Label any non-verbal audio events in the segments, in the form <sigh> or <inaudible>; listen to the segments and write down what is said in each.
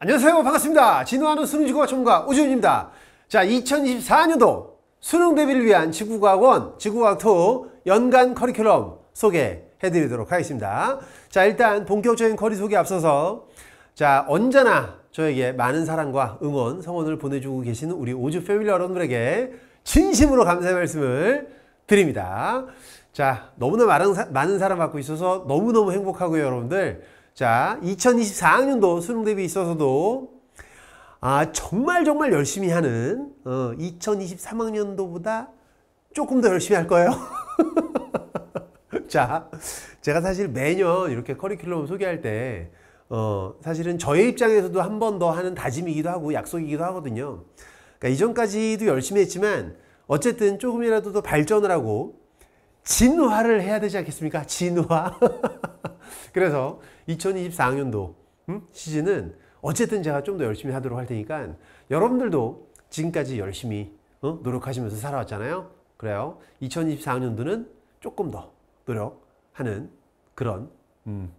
안녕하세요 반갑습니다 진화하는 수능지구과 전문가 오지훈입니다 자 2024년도 수능 대비를 위한 지구과학원 지구과학2 연간 커리큘럼 소개해 드리도록 하겠습니다 자 일단 본격적인 커리 소개 앞서서 자 언제나 저에게 많은 사랑과 응원 성원을 보내주고 계시는 우리 오즈 패밀리 여러분들에게 진심으로 감사의 말씀을 드립니다 자 너무나 많은, 많은 사랑 받고 있어서 너무너무 행복하고요 여러분들 자, 2024학년도 수능 대비 있어서도 아, 정말 정말 열심히 하는 어, 2023학년도보다 조금 더 열심히 할 거예요. <laughs> 자, 제가 사실 매년 이렇게 커리큘럼 소개할 때 어, 사실은 저의 입장에서도 한 번 더 하는 다짐이기도 하고 약속이기도 하거든요. 그러니까 이전까지도 열심히 했지만 어쨌든 조금이라도 더 발전을 하고 진화를 해야 되지 않겠습니까? 진화. <laughs> 그래서 2024학년도 음? 시즌은 어쨌든 제가 좀 더 열심히 하도록 할 테니까 여러분들도 지금까지 열심히 어? 노력하시면서 살아왔잖아요. 그래요. 2024학년도는 조금 더 노력하는 그런 음,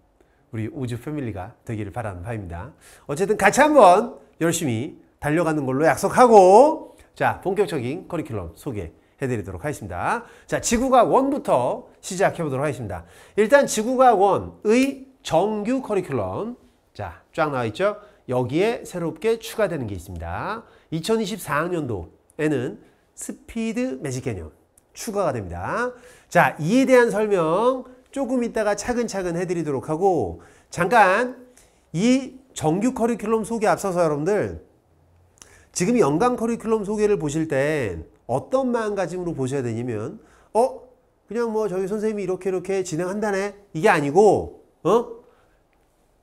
우리 우주 패밀리가 되기를 바라는 바입니다. 어쨌든 같이 한번 열심히 달려가는 걸로 약속하고 자 본격적인 커리큘럼 소개 해드리도록 하겠습니다. 자, 지구과학원부터 시작해보도록 하겠습니다. 일단 지구과학원의 정규 커리큘럼 자 쫙 나와 있죠. 여기에 새롭게 추가되는 게 있습니다. 2024학년도에는 스피드 매직 개념 추가가 됩니다. 자 이에 대한 설명 조금 이따가 차근차근 해드리도록 하고 잠깐 이 정규 커리큘럼 소개 앞서서 여러분들 지금 연간 커리큘럼 소개를 보실 땐 어떤 마음가짐으로 보셔야 되냐면 어? 그냥 뭐 저희 선생님이 이렇게 이렇게 진행한다네 이게 아니고 어?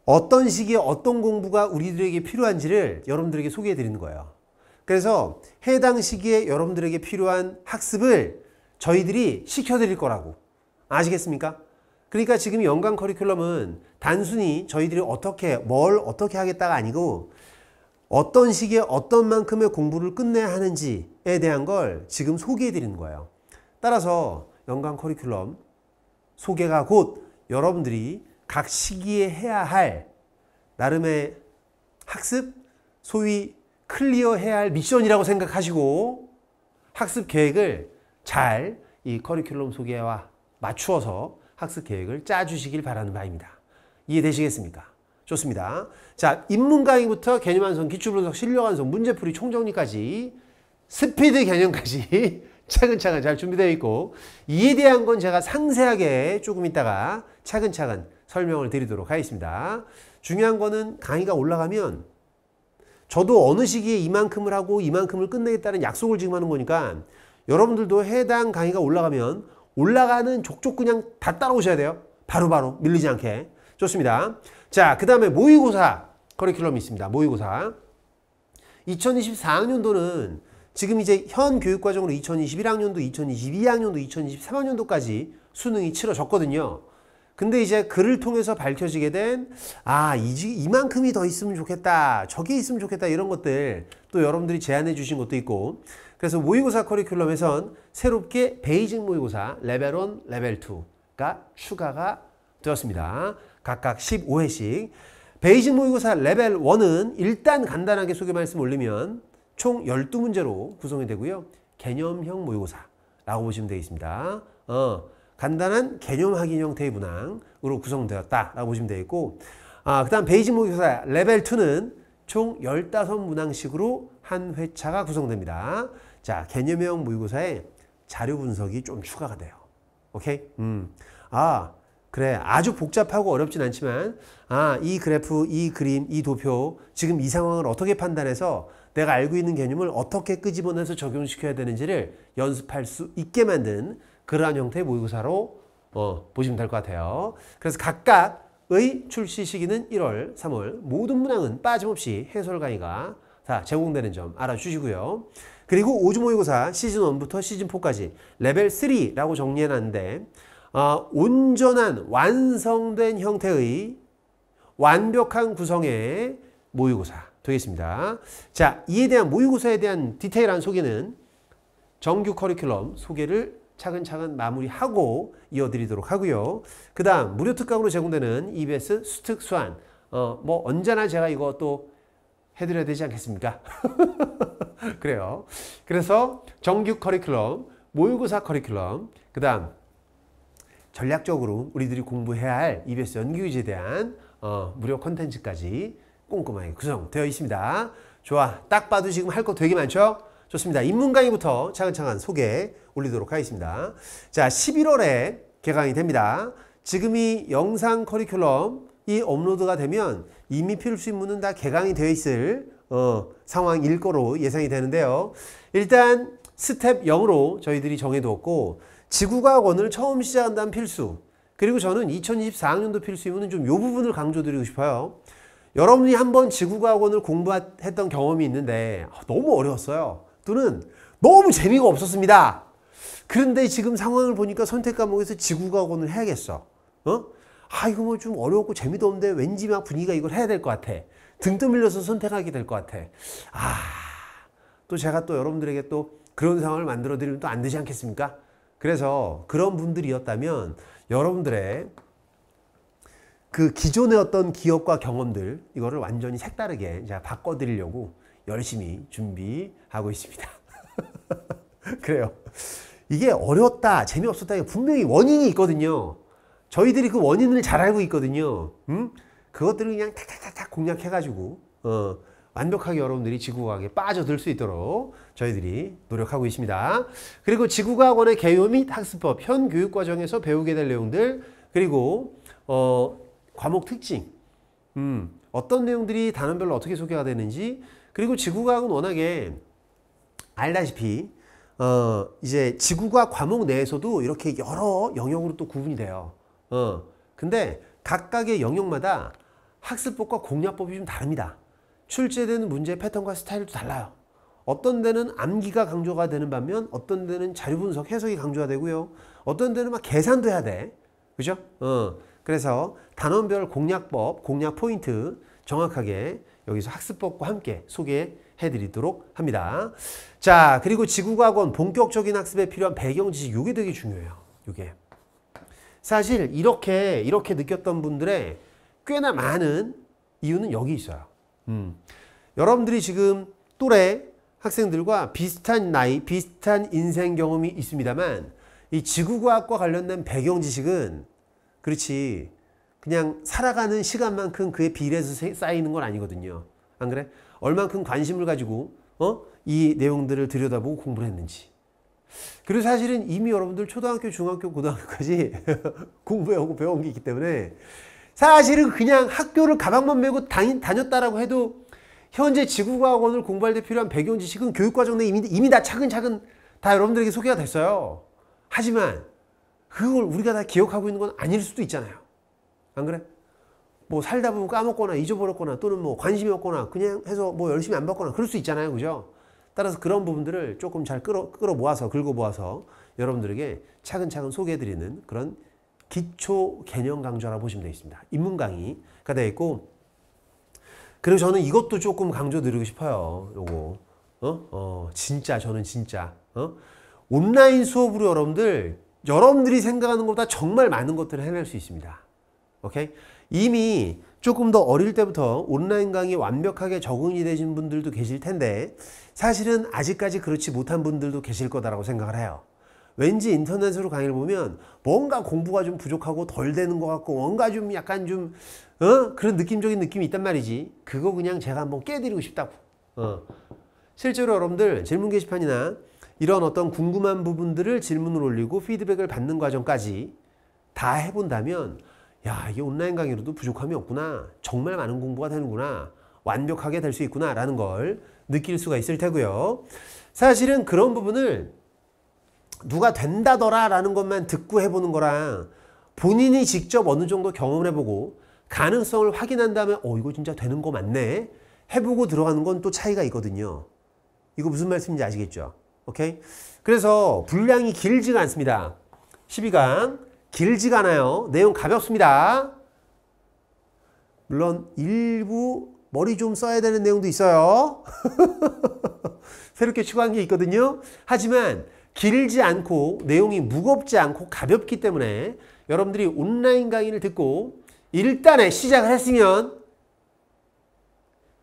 어떤 시기에 어떤 공부가 우리들에게 필요한지를 여러분들에게 소개해 드리는 거예요. 그래서 해당 시기에 여러분들에게 필요한 학습을 저희들이 시켜 드릴 거라고. 아시겠습니까? 그러니까 지금 연간 커리큘럼은 단순히 저희들이 어떻게, 뭘 어떻게 하겠다가 아니고 어떤 시기에 어떤 만큼의 공부를 끝내야 하는지에 대한 걸 지금 소개해 드리는 거예요. 따라서 연간 커리큘럼 소개가 곧 여러분들이 각 시기에 해야 할 나름의 학습, 소위 클리어해야 할 미션이라고 생각하시고 학습 계획을 잘 이 커리큘럼 소개와 맞추어서 학습 계획을 짜주시길 바라는 바입니다. 이해되시겠습니까? 좋습니다. 자, 인문 강의부터 개념 완성, 기출 분석, 실력 완성, 문제풀이, 총정리까지 스피드 개념까지 <laughs> 차근차근 잘 준비되어 있고 이에 대한 건 제가 상세하게 조금 있다가 차근차근 설명을 드리도록 하겠습니다. 중요한 거는 강의가 올라가면 저도 어느 시기에 이만큼을 하고 이만큼을 끝내겠다는 약속을 지금 하는 거니까 여러분들도 해당 강의가 올라가면 올라가는 족족 그냥 다 따라오셔야 돼요. 바로바로 바로 밀리지 않게. 좋습니다. 자, 그 다음에 모의고사 커리큘럼이 있습니다. 모의고사. 2024학년도는 지금 이제 현 교육과정으로 2021학년도, 2022학년도, 2023학년도까지 수능이 치러졌거든요. 근데 이제 글을 통해서 밝혀지게 된, 아, 이, 이만큼이 더 있으면 좋겠다. 저게 있으면 좋겠다. 이런 것들 또 여러분들이 제안해 주신 것도 있고. 그래서 모의고사 커리큘럼에선 새롭게 베이징 모의고사 레벨 1, 레벨 2가 추가가 되었습니다. 각각 15회씩. 베이징 모의고사 레벨 1은 일단 간단하게 소개 말씀 올리면 총 12문제로 구성이 되고요. 개념형 모의고사라고 보시면 되겠습니다. 어, 간단한 개념 확인 형태의 문항으로 구성되었다라고 보시면 되겠고 아, 그 다음 베이직 모의고사 레벨 2는 총 15문항씩으로 한 회차가 구성됩니다. 자, 개념형 모의고사에 자료 분석이 좀 추가가 돼요. 오케이? 음. 아, 그래. 아주 복잡하고 어렵진 않지만, 아, 이 그래프, 이 그림, 이 도표, 지금 이 상황을 어떻게 판단해서 내가 알고 있는 개념을 어떻게 끄집어내서 적용시켜야 되는지를 연습할 수 있게 만든 그러한 형태의 모의고사로 어, 보시면 될 것 같아요. 그래서 각각의 출시 시기는 1월, 3월 모든 문항은 빠짐없이 해설 강의가 다 제공되는 점 알아주시고요. 그리고 오주 모의고사 시즌1부터 시즌4까지 레벨 3라고 정리해놨는데 어, 온전한 완성된 형태의 완벽한 구성의 모의고사 되겠습니다. 자, 이에 대한 모의고사에 대한 디테일한 소개는 정규 커리큘럼 소개를 차근차근 마무리하고 이어드리도록 하고요. 그 다음 무료 특강으로 제공되는 EBS 수특 수한 어, 뭐 언제나 제가 이거 또 해드려야 되지 않겠습니까? <laughs> 그래요. 그래서 정규 커리큘럼, 모의고사 커리큘럼, 그 다음 전략적으로 우리들이 공부해야 할 EBS 연기유지에 대한 어, 무료 컨텐츠까지 꼼꼼하게 구성되어 있습니다. 좋아. 딱 봐도 지금 할 거 되게 많죠? 좋습니다. 입문 강의부터 차근차근 소개 올리도록 하겠습니다. 자, 11월에 개강이 됩니다. 지금 이 영상 커리큘럼이 업로드가 되면 이미 필수 입문은 다 개강이 되어 있을 어, 상황일 거로 예상이 되는데요. 일단 스텝 0으로 저희들이 정해두었고 지구과학원을 처음 시작한다는 필수 그리고 저는 2024학년도 필수 입문은 좀요 부분을 강조드리고 싶어요. 여러분이 한번 지구과학원을 공부했던 경험이 있는데 아, 너무 어려웠어요. 또는 너무 재미가 없었습니다. 그런데 지금 상황을 보니까 선택 과목에서 지구과학원을 해야겠어. 어? 아 이거 뭐 좀어렵고 재미도 없는데 왠지 막 분위기가 이걸 해야 될 것 같아. 등 떠밀려서 선택하게 될 것 같아. 아 또 제가 또 여러분들에게 또 그런 상황을 만들어 드리면 또 안 되지 않겠습니까? 그래서 그런 분들이었다면 여러분들의 그 기존의 어떤 기억과 경험들 이거를 완전히 색다르게 제가 바꿔드리려고 열심히 준비하고 있습니다. <laughs> 그래요. 이게 어려웠다, 재미없었다, 분명히 원인이 있거든요. 저희들이 그 원인을 잘 알고 있거든요. 음? 그것들을 그냥 탁탁탁탁 공략해가지고, 어, 완벽하게 여러분들이 지구과학에 빠져들 수 있도록 저희들이 노력하고 있습니다. 그리고 지구과학원의 개요 및 학습법, 현 교육과정에서 배우게 될 내용들, 그리고, 어, 과목 특징, 음, 어떤 내용들이 단원별로 어떻게 소개가 되는지, 그리고 지구과학은 워낙에 알다시피 어 이제 지구과학 과목 내에서도 이렇게 여러 영역으로 또 구분이 돼요. 어 근데 각각의 영역마다 학습법과 공략법이 좀 다릅니다. 출제되는 문제 의 패턴과 스타일도 달라요. 어떤 데는 암기가 강조가 되는 반면 어떤 데는 자료 분석 해석이 강조가 되고요. 어떤 데는 막 계산도 해야 돼. 그죠? 어. 그래서 단원별 공략법, 공략 포인트 정확하게 여기서 학습법과 함께 소개해 드리도록 합니다. 자, 그리고 지구과학원 본격적인 학습에 필요한 배경 지식, 이게 되게 중요해요. 이게. 사실 이렇게, 이렇게 느꼈던 분들의 꽤나 많은 이유는 여기 있어요. 음. 여러분들이 지금 또래 학생들과 비슷한 나이, 비슷한 인생 경험이 있습니다만 이 지구과학과 관련된 배경 지식은 그렇지 그냥 살아가는 시간만큼 그의 비례해서 쌓이는 건 아니거든요. 안 그래? 얼만큼 관심을 가지고 어? 이 내용들을 들여다보고 공부를 했는지. 그리고 사실은 이미 여러분들 초등학교, 중학교, 고등학교까지 <laughs> 공부해고 배운 게 있기 때문에 사실은 그냥 학교를 가방만 메고 다니, 다녔다라고 해도 현재 지구과학원을 공부할 때 필요한 배경 지식은 교육과정 내 이미, 이미 다 차근차근 다 여러분들에게 소개가 됐어요. 하지만 그걸 우리가 다 기억하고 있는 건 아닐 수도 있잖아요. 안 그래? 뭐 살다 보면 까먹거나 잊어버렸거나 또는 뭐 관심이 없거나 그냥 해서 뭐 열심히 안 받거나 그럴 수 있잖아요. 그죠? 따라서 그런 부분들을 조금 잘 끌어, 끌어 모아서, 긁어 모아서 여러분들에게 차근차근 소개해드리는 그런 기초 개념 강좌라 보시면 되겠습니다. 입문 강의가 되어 있고, 그리고 저는 이것도 조금 강조 드리고 싶어요. 요거. 어? 어, 진짜, 저는 진짜. 어? 온라인 수업으로 여러분들, 여러분들이 생각하는 것보다 정말 많은 것들을 해낼 수 있습니다. 오케이? 이미 조금 더 어릴 때부터 온라인 강의 완벽하게 적응이 되신 분들도 계실 텐데 사실은 아직까지 그렇지 못한 분들도 계실 거다라고 생각을 해요. 왠지 인터넷으로 강의를 보면 뭔가 공부가 좀 부족하고 덜 되는 것 같고 뭔가 좀 약간 좀 어? 그런 느낌적인 느낌이 있단 말이지. 그거 그냥 제가 한번 깨드리고 싶다고. 어. 실제로 여러분들 질문 게시판이나 이런 어떤 궁금한 부분들을 질문을 올리고 피드백을 받는 과정까지 다 해본다면 야, 이게 온라인 강의로도 부족함이 없구나. 정말 많은 공부가 되는구나. 완벽하게 될 수 있구나. 라는 걸 느낄 수가 있을 테고요. 사실은 그런 부분을 누가 된다더라 라는 것만 듣고 해보는 거랑 본인이 직접 어느 정도 경험을 해보고 가능성을 확인한 다음에 어, 이거 진짜 되는 거 맞네. 해보고 들어가는 건 또 차이가 있거든요. 이거 무슨 말씀인지 아시겠죠? 오케이? 그래서 분량이 길지가 않습니다. 12강. 길지가 않아요. 내용 가볍습니다. 물론 일부 머리 좀 써야 되는 내용도 있어요. <laughs> 새롭게 추가한 게 있거든요. 하지만 길지 않고 내용이 무겁지 않고 가볍기 때문에 여러분들이 온라인 강의를 듣고 일단에 시작을 했으면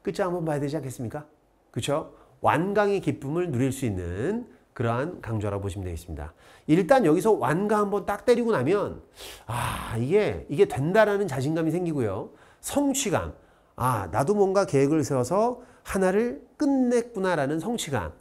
끝장 한번 봐야 되지 않겠습니까? 그렇죠? 완강의 기쁨을 누릴 수 있는 그러한 강좌라고 보시면 되겠습니다. 일단 여기서 완가 한번 딱 때리고 나면 아 이게 이게 된다라는 자신감이 생기고요. 성취감 아 나도 뭔가 계획을 세워서 하나를 끝냈구나라는 성취감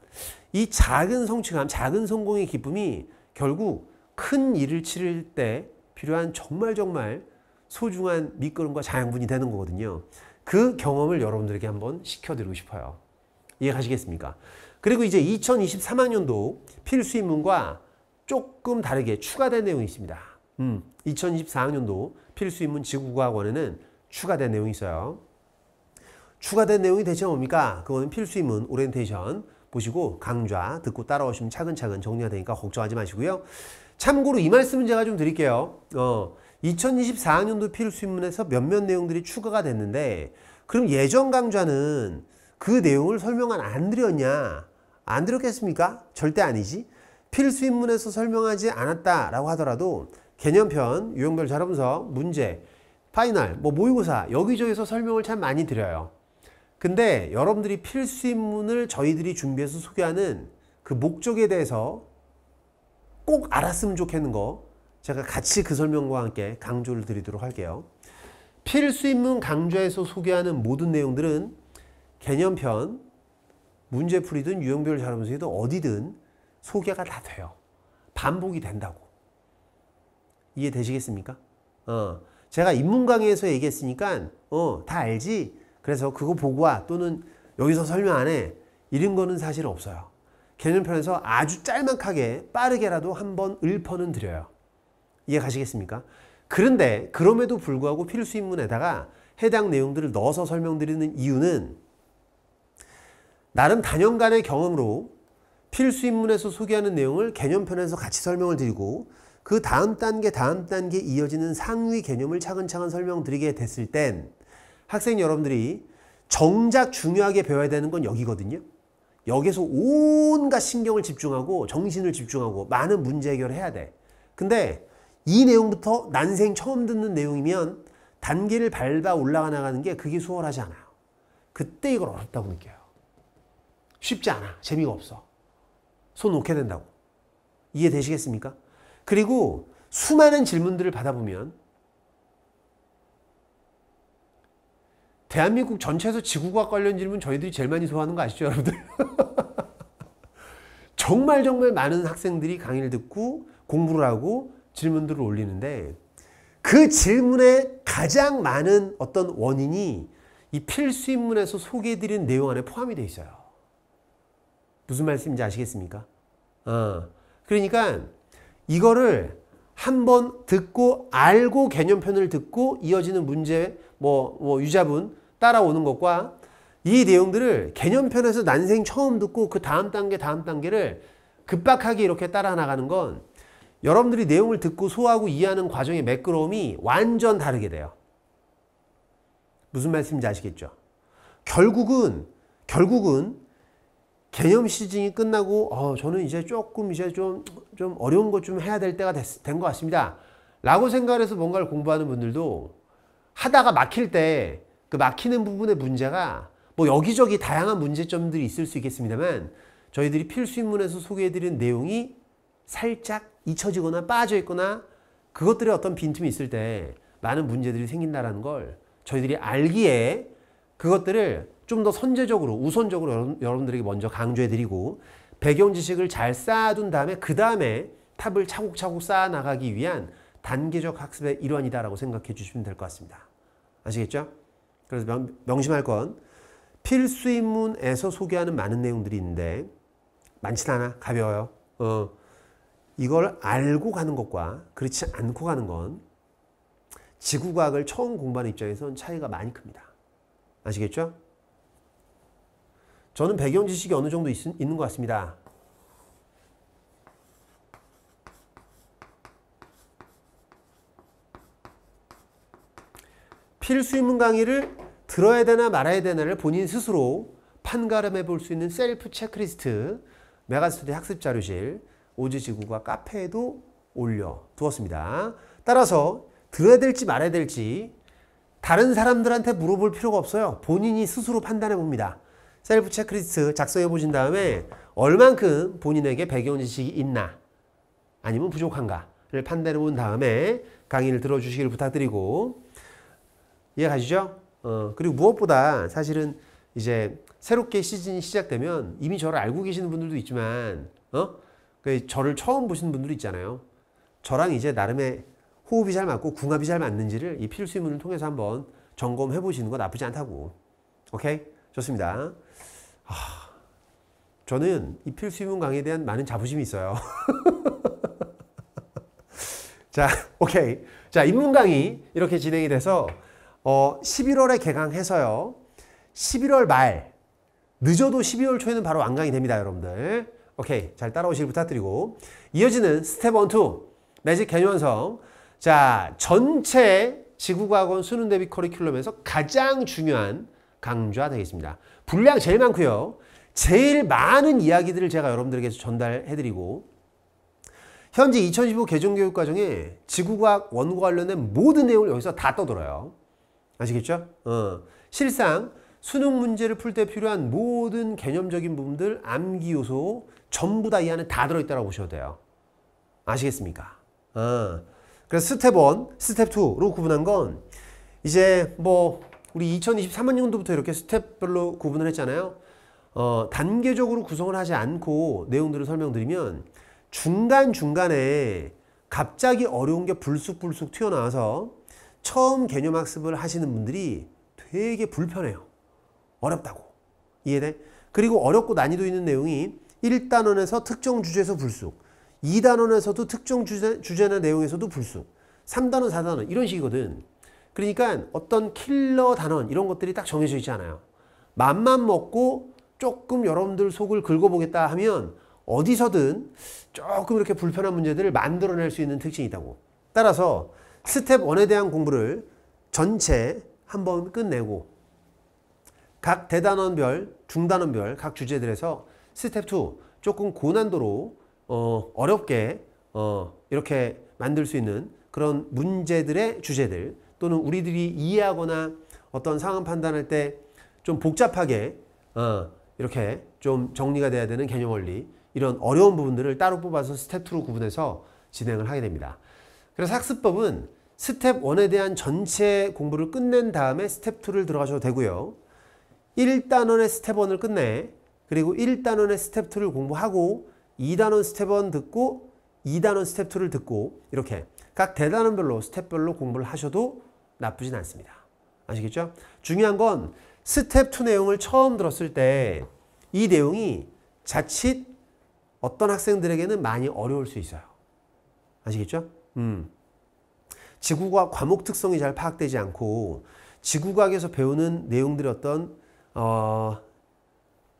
이 작은 성취감 작은 성공의 기쁨이 결국 큰 일을 치를 때 필요한 정말 정말 소중한 밑거름과 자양분이 되는 거거든요. 그 경험을 여러분들에게 한번 시켜드리고 싶어요. 이해가시겠습니까? 그리고 이제 2023학년도 필수인문과 조금 다르게 추가된 내용이 있습니다. 음, 2024학년도 필수인문 지구과학원에는 추가된 내용이 있어요. 추가된 내용이 대체 뭡니까? 그거 필수인문 오리엔테이션 보시고 강좌 듣고 따라오시면 차근차근 정리가 되니까 걱정하지 마시고요. 참고로 이 말씀은 제가 좀 드릴게요. 어, 2024학년도 필수인문에서 몇몇 내용들이 추가가 됐는데 그럼 예전 강좌는 그 내용을 설명 안 드렸냐? 안 들었겠습니까? 절대 아니지. 필수 입문에서 설명하지 않았다라고 하더라도 개념편, 유형별 자료분석, 문제, 파이널, 뭐 모의고사 여기저기서 설명을 참 많이 드려요. 근데 여러분들이 필수 입문을 저희들이 준비해서 소개하는 그 목적에 대해서 꼭 알았으면 좋겠는 거 제가 같이 그 설명과 함께 강조를 드리도록 할게요. 필수 입문 강좌에서 소개하는 모든 내용들은 개념편, 문제풀이든 유형별 자료분석이든 어디든 소개가 다 돼요. 반복이 된다고. 이해되시겠습니까? 어, 제가 인문강의에서 얘기했으니까 어, 다 알지? 그래서 그거 보고 와 또는 여기서 설명 안 해. 이런 거는 사실 없어요. 개념편에서 아주 짤막하게 빠르게라도 한번 읊어는 드려요. 이해 가시겠습니까? 그런데 그럼에도 불구하고 필수인문에다가 해당 내용들을 넣어서 설명드리는 이유는 나름 단연간의 경험으로 필수 입문에서 소개하는 내용을 개념편에서 같이 설명을 드리고 그 다음 단계 다음 단계 이어지는 상위 개념을 차근차근 설명드리게 됐을 땐 학생 여러분들이 정작 중요하게 배워야 되는 건 여기거든요. 여기서 온갖 신경을 집중하고 정신을 집중하고 많은 문제 해결을 해야 돼. 근데 이 내용부터 난생 처음 듣는 내용이면 단계를 밟아 올라가 나가는 게 그게 수월하지 않아요. 그때 이걸 어렵다고 느껴요. 쉽지 않아. 재미가 없어. 손 놓게 된다고. 이해되시겠습니까? 그리고 수많은 질문들을 받아보면 대한민국 전체에서 지구과학 관련 질문 저희들이 제일 많이 소화하는 거 아시죠, 여러분들? <laughs> 정말 정말 많은 학생들이 강의를 듣고 공부를 하고 질문들을 올리는데 그 질문에 가장 많은 어떤 원인이 이 필수 인문에서 소개해드린 내용 안에 포함이 되어 있어요. 무슨 말씀인지 아시겠습니까? 어. 그러니까 이거를 한번 듣고 알고 개념편을 듣고 이어지는 문제 뭐, 뭐 유자분 따라오는 것과 이 내용들을 개념편에서 난생 처음 듣고 그 다음 단계 다음 단계를 급박하게 이렇게 따라 나가는 건 여러분들이 내용을 듣고 소화하고 이해하는 과정의 매끄러움이 완전 다르게 돼요. 무슨 말씀인지 아시겠죠? 결국은 결국은 개념 시즌이 끝나고 어, 저는 이제 조금 이제 좀, 좀 어려운 것 좀 해야 될 때가 된 것 같습니다. 라고 생각해서 뭔가를 공부하는 분들도 하다가 막힐 때 그 막히는 부분의 문제가 뭐 여기저기 다양한 문제점들이 있을 수 있겠습니다만 저희들이 필수인문에서 소개해드린 내용이 살짝 잊혀지거나 빠져있거나 그것들의 어떤 빈틈이 있을 때 많은 문제들이 생긴다는걸 저희들이 알기에 그것들을 좀더 선제적으로 우선적으로 여러분, 들에게 먼저 강조해드리고 배경 지식을 잘 쌓아둔 다음에 그 다음에 탑을 차곡차곡 쌓아나가기 위한 단계적 학습의 일환이다라고 생각해 주시면 될 것 같습니다. 아시겠죠? 그래서 명, 명심할 건 필수 입문에서 소개하는 많은 내용들이 있는데 많진 않아 가벼워요. 어, 이걸 알고 가는 것과 그렇지 않고 가는 건 지구과학을 처음 공부하는 입장에선 차이가 많이 큽니다. 아시겠죠? 저는 배경 지식이 어느 정도 있, 있는 것 같습니다. 필수인문 강의를 들어야 되나 말아야 되나를 본인 스스로 판가름해 볼 수 있는 셀프 체크리스트 메가스터디 학습자료실 오즈지구가 카페에도 올려두었습니다. 따라서 들어야 될지 말아야 될지 다른 사람들한테 물어볼 필요가 없어요. 본인이 스스로 판단해 봅니다. 셀프 체크리스트 작성해 보신 다음에 얼만큼 본인에게 배경 지식이 있나 아니면 부족한가를 판단해 본 다음에 강의를 들어주시기를 부탁드리고 이해가시죠? 어, 그리고 무엇보다 사실은 이제 새롭게 시즌이 시작되면 이미 저를 알고 계시는 분들도 있지만 어? 그 저를 처음 보시는 분들도 있잖아요. 저랑 이제 나름의 호흡이 잘 맞고 궁합이 잘 맞는지를 이 필수의문을 통해서 한번 점검해 보시는 거 나쁘지 않다고. 오케이? 좋습니다. 아, 저는 이 필수입문 강의에 대한 많은 자부심이 있어요. <laughs> 자, 오케이. 자, 입문 강의 이렇게 진행이 돼서 어, 11월에 개강해서요. 11월 말 늦어도 12월 초에는 바로 완강이 됩니다, 여러분들. 오케이. 잘 따라오시길 부탁드리고 이어지는 스텝 1, 2 매직 개념 완성. 자, 전체 지구과학원 수능 대비 커리큘럼에서 가장 중요한 강좌 되겠습니다. 분량 이 제일 많고요. 제일 많은 이야기들을 제가 여러분들에게 전달해드리고 현재 2015 개정교육 과정에 지구과학 원고 관련된 모든 내용을 여기서 다 떠돌아요. 아시겠죠? 어. 실상 수능 문제를 풀 때 필요한 모든 개념적인 부분들, 암기 요소 전부 다 이 안에 다 들어있다고 보셔도 돼요. 아시겠습니까? 어. 그래서 스텝 1, 스텝 2로 구분한 건 이제 뭐 우리 2023학년도부터 이렇게 스텝별로 구분을 했잖아요. 어, 단계적으로 구성을 하지 않고 내용들을 설명드리면 중간중간에 갑자기 어려운 게 불쑥불쑥 튀어나와서 처음 개념 학습을 하시는 분들이 되게 불편해요. 어렵다고. 이해돼? 그리고 어렵고 난이도 있는 내용이 1단원에서 특정 주제에서 불쑥 2단원에서도 특정 주제, 주제나 내용에서도 불쑥 3단원, 4단원 이런 식이거든. 그러니까 어떤 킬러 단원 이런 것들이 딱 정해져 있지 않아요. 맘만 먹고 조금 여러분들 속을 긁어보겠다 하면 어디서든 조금 이렇게 불편한 문제들을 만들어낼 수 있는 특징이 있다고. 따라서 스텝 1에 대한 공부를 전체 한번 끝내고 각 대단원별, 중단원별 각 주제들에서 스텝 2 조금 고난도로 어, 어렵게 어, 이렇게 만들 수 있는 그런 문제들의 주제들 또는 우리들이 이해하거나 어떤 상황 판단할 때 좀 복잡하게 어, 이렇게 좀 정리가 돼야 되는 개념 원리 이런 어려운 부분들을 따로 뽑아서 스텝 2로 구분해서 진행을 하게 됩니다. 그래서 학습법은 스텝 1에 대한 전체 공부를 끝낸 다음에 스텝 2를 들어가셔도 되고요. 1단원의 스텝 1을 끝내 그리고 1단원의 스텝 2를 공부하고 2단원 스텝 1 듣고 2단원 스텝 2를 듣고 이렇게 각 대단원별로 스텝별로 공부를 하셔도 나쁘진 않습니다. 아시겠죠? 중요한 건 스텝 2 내용을 처음 들었을 때 이 내용이 자칫 어떤 학생들에게는 많이 어려울 수 있어요. 아시겠죠? 음. 지구과 과목 특성이 잘 파악되지 않고 지구과학에서 배우는 내용들의 어떤 어,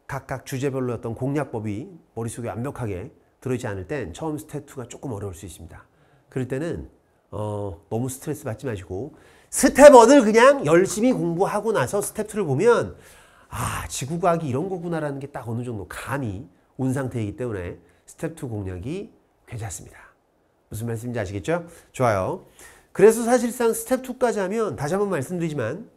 각각 주제별로 어떤 공략법이 머릿속에 완벽하게 들어있지 않을 땐 처음 스텝 2가 조금 어려울 수 있습니다. 그럴 때는 어, 너무 스트레스 받지 마시고 스텝 1을 그냥 열심히 공부하고 나서 스텝 2를 보면 아 지구과학이 이런 거구나라는 게 딱 어느 정도 감이 온 상태이기 때문에 스텝 2 공략이 괜찮습니다. 무슨 말씀인지 아시겠죠? 좋아요. 그래서 사실상 스텝 2까지 하면 다시 한번 말씀드리지만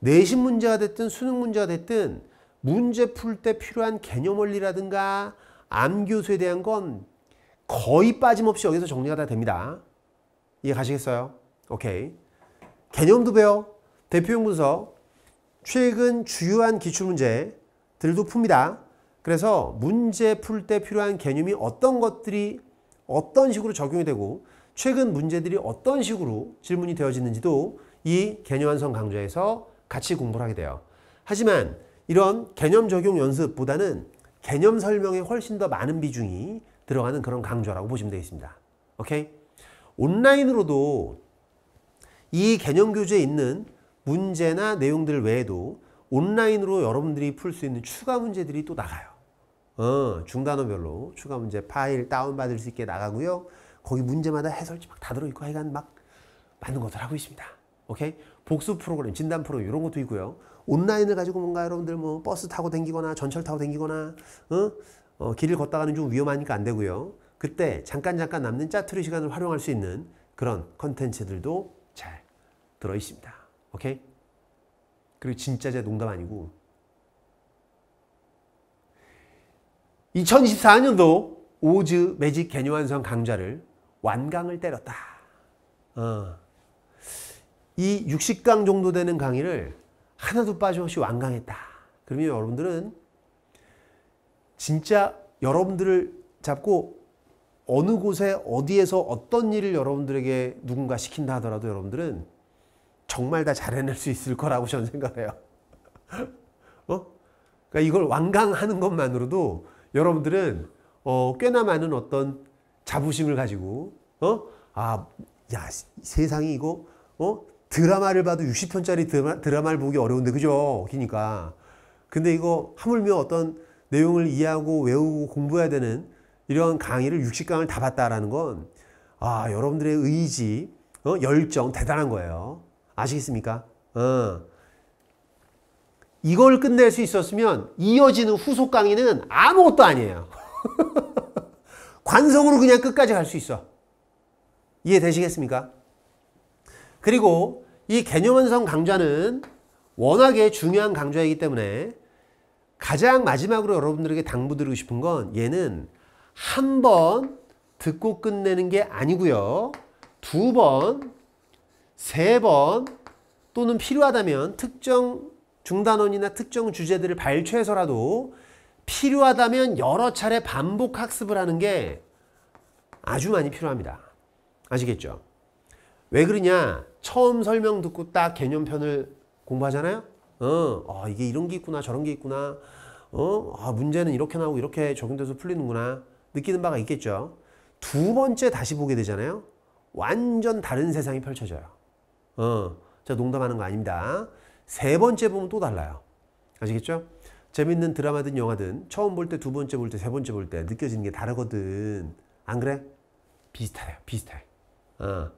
내신 문제가 됐든 수능 문제가 됐든 문제 풀 때 필요한 개념 원리라든가 암교수에 대한 건 거의 빠짐없이 여기서 정리가 다 됩니다. 이해 가시겠어요? 오케이. 개념도 배워. 대표형 분석, 최근 주요한 기출문제들도 풉니다. 그래서 문제 풀 때 필요한 개념이 어떤 것들이 어떤 식으로 적용이 되고 최근 문제들이 어떤 식으로 질문이 되어지는지도 이 개념 완성 강좌에서 같이 공부를 하게 돼요. 하지만 이런 개념 적용 연습보다는 개념 설명에 훨씬 더 많은 비중이 들어가는 그런 강좌라고 보시면 되겠습니다. 오케이? 온라인으로도 이 개념 교재에 있는 문제나 내용들 외에도 온라인으로 여러분들이 풀 수 있는 추가 문제들이 또 나가요. 어, 중단어별로 추가 문제 파일 다운받을 수 있게 나가고요. 거기 문제마다 해설지 막 다 들어있고 하여간 막 많은 것들 하고 있습니다. 오케이? 복수 프로그램, 진단 프로그램 이런 것도 있고요. 온라인을 가지고 뭔가 여러분들 뭐 버스 타고 댕기거나 전철 타고 댕기거나 어? 어, 길을 걷다가는 좀 위험하니까 안 되고요. 그때 잠깐 잠깐 남는 짜투리 시간을 활용할 수 있는 그런 컨텐츠들도 들어 있습니다. 오케이? 그리고 진짜 제 농담 아니고 2024년도 오즈 매직 개념 완성 강좌를 완강을 때렸다. 어. 이 60강 정도 되는 강의를 하나도 빠짐없이 완강했다. 그러면 여러분들은 진짜 여러분들을 잡고 어느 곳에 어디에서 어떤 일을 여러분들에게 누군가 시킨다 하더라도 여러분들은 정말 다 잘해낼 수 있을 거라고 저는 생각해요. 어? 그러니까 이걸 완강하는 것만으로도 여러분들은 어, 꽤나 많은 어떤 자부심을 가지고 어? 아, 야, 세상이 이거 어? 드라마를 봐도 60편짜리 드라마, 드라마를 보기 어려운데 그죠? 그러니까 근데 이거 하물며 어떤 내용을 이해하고 외우고 공부해야 되는 이런 강의를 60강을 다 봤다라는 건 아, 여러분들의 의지, 어? 열정 대단한 거예요. 아시겠습니까? 어. 이걸 끝낼 수 있었으면 이어지는 후속 강의는 아무것도 아니에요. <laughs> 관성으로 그냥 끝까지 갈 수 있어. 이해되시겠습니까? 그리고 이 개념 완성 강좌는 워낙에 중요한 강좌이기 때문에 가장 마지막으로 여러분들에게 당부드리고 싶은 건 얘는 한 번 듣고 끝내는 게 아니고요. 두번 세번 또는 필요하다면 특정 중단원이나 특정 주제들을 발췌해서라도 필요하다면 여러 차례 반복 학습을 하는 게 아주 많이 필요합니다. 아시겠죠? 왜 그러냐? 처음 설명 듣고 딱 개념편을 공부하잖아요? 어, 어 이게 이런 게 있구나, 저런 게 있구나. 어, 아, 문제는 이렇게 나오고 이렇게 적용돼서 풀리는구나. 느끼는 바가 있겠죠? 두 번째 다시 보게 되잖아요? 완전 다른 세상이 펼쳐져요. 어, 제가 농담하는 거 아닙니다. 세 번째 보면 또 달라요. 아시겠죠? 재밌는 드라마든 영화든 처음 볼 때, 두 번째 볼 때, 세 번째 볼 때 느껴지는 게 다르거든. 안 그래? 비슷해요. 비슷해. 어.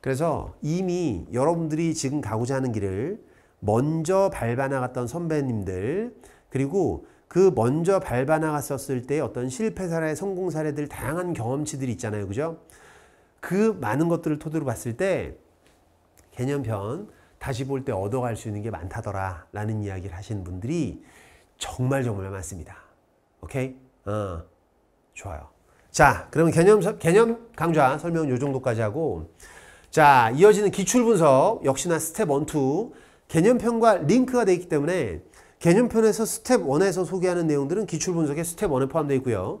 그래서 이미 여러분들이 지금 가고자 하는 길을 먼저 밟아나갔던 선배님들 그리고 그 먼저 밟아나갔었을 때 어떤 실패 사례, 성공 사례들 다양한 경험치들이 있잖아요. 그죠? 그 많은 것들을 토대로 봤을 때 개념편 다시 볼 때 얻어갈 수 있는 게 많다더라 라는 이야기를 하시는 분들이 정말 정말 많습니다. 오케이? 어, 좋아요. 자, 그러면 개념, 개념 강좌 설명은 요 정도까지 하고 자, 이어지는 기출 분석 역시나 스텝 1, 2 개념편과 링크가 되어 있기 때문에 개념편에서 스텝 1에서 소개하는 내용들은 기출 분석의 스텝 1에 포함되어 있고요.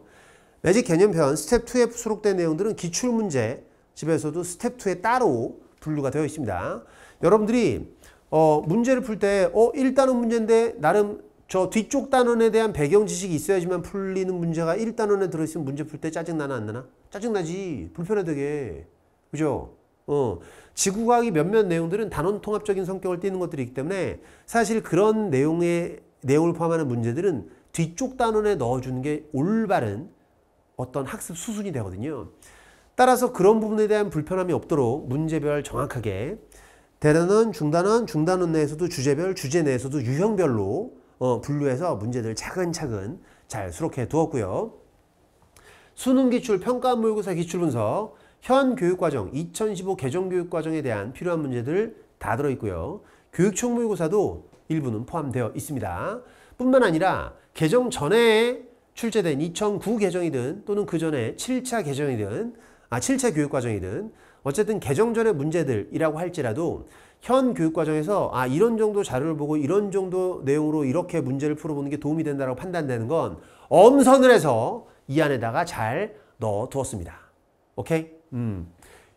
매직 개념편 스텝 2에 수록된 내용들은 기출 문제 집에서도 스텝 2에 따로 분류가 되어 있습니다. 여러분들이 어, 문제를 풀때 어, 1단원 문제인데 나름 저 뒤쪽 단원에 대한 배경 지식이 있어야지만 풀리는 문제가 1단원에 들어있으면 문제 풀 때 짜증나나 안 나나? 짜증나지. 불편해 되게. 그죠? 어, 지구과학이 몇몇 내용들은 단원 통합적인 성격을 띠는 것들이기 때문에 사실 그런 내용의 내용을 포함하는 문제들은 뒤쪽 단원에 넣어주는 게 올바른 어떤 학습 수순이 되거든요. 따라서 그런 부분에 대한 불편함이 없도록 문제별 정확하게 대단원, 중단원, 중단원 내에서도 주제별, 주제 내에서도 유형별로 어, 분류해서 문제들 차근차근 잘 수록해 두었고요. 수능 기출 평가 모의고사 기출 분석 현 교육과정 2015 개정 교육과정에 대한 필요한 문제들 다 들어있고요. 교육청 모의고사도 일부는 포함되어 있습니다. 뿐만 아니라 개정 전에 출제된 2009 개정이든 또는 그 전에 7차 개정이든 아, 7차 교육과정이든 어쨌든 개정전의 문제들이라고 할지라도 현 교육과정에서 아 이런 정도 자료를 보고 이런 정도 내용으로 이렇게 문제를 풀어보는 게 도움이 된다고 판단되는 건 엄선을 해서 이 안에다가 잘 넣어두었습니다. 오케이? 음.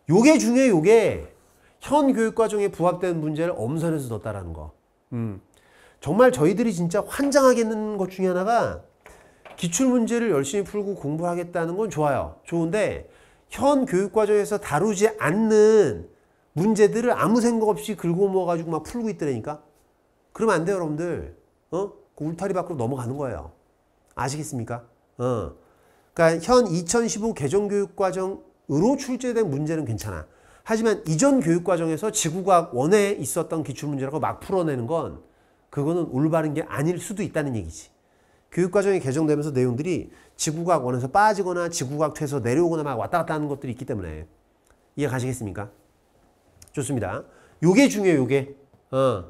요게 중요해 요게 현 교육과정에 부합된 문제를 엄선해서 넣었다라는 거. 음. 정말 저희들이 진짜 환장하겠는 것 중에 하나가 기출문제를 열심히 풀고 공부하겠다는 건 좋아요. 좋은데 현 교육과정에서 다루지 않는 문제들을 아무 생각 없이 긁어 모아가지고 막 풀고 있더라니까. 그러면 안 돼요, 여러분들. 어? 그 울타리 밖으로 넘어가는 거예요. 아시겠습니까? 어. 그러니까 현 2015 개정 교육과정으로 출제된 문제는 괜찮아. 하지만 이전 교육과정에서 지구과학 원에 있었던 기출문제라고 막 풀어내는 건 그거는 올바른 게 아닐 수도 있다는 얘기지. 교육과정이 개정되면서 내용들이 지구과학 원에서 빠지거나 지구과학 퇴에서 내려오거나 막 왔다 갔다 하는 것들이 있기 때문에 이해 가시겠습니까? 좋습니다. 요게 중요해요, 요게. 어.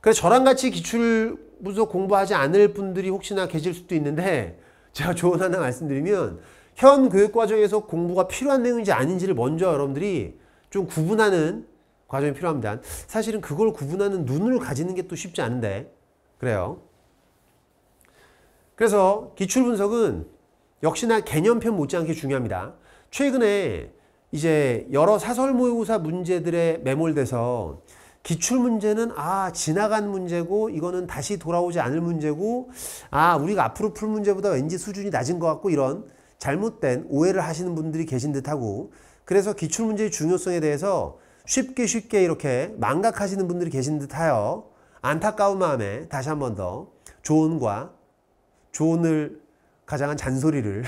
그래서 저랑 같이 기출부서 공부하지 않을 분들이 혹시나 계실 수도 있는데 제가 조언 하나 말씀드리면 현 교육과정에서 공부가 필요한 내용인지 아닌지를 먼저 여러분들이 좀 구분하는 과정이 필요합니다. 사실은 그걸 구분하는 눈을 가지는 게 또 쉽지 않은데 그래요. 그래서 기출 분석은 역시나 개념편 못지않게 중요합니다. 최근에 이제 여러 사설 모의고사 문제들에 매몰돼서 기출 문제는 아 지나간 문제고 이거는 다시 돌아오지 않을 문제고 아 우리가 앞으로 풀 문제보다 왠지 수준이 낮은 것 같고 이런 잘못된 오해를 하시는 분들이 계신 듯하고 그래서 기출 문제의 중요성에 대해서 쉽게 쉽게 이렇게 망각하시는 분들이 계신 듯하여 안타까운 마음에 다시 한 번 더 조언과 조언을 가장한 잔소리를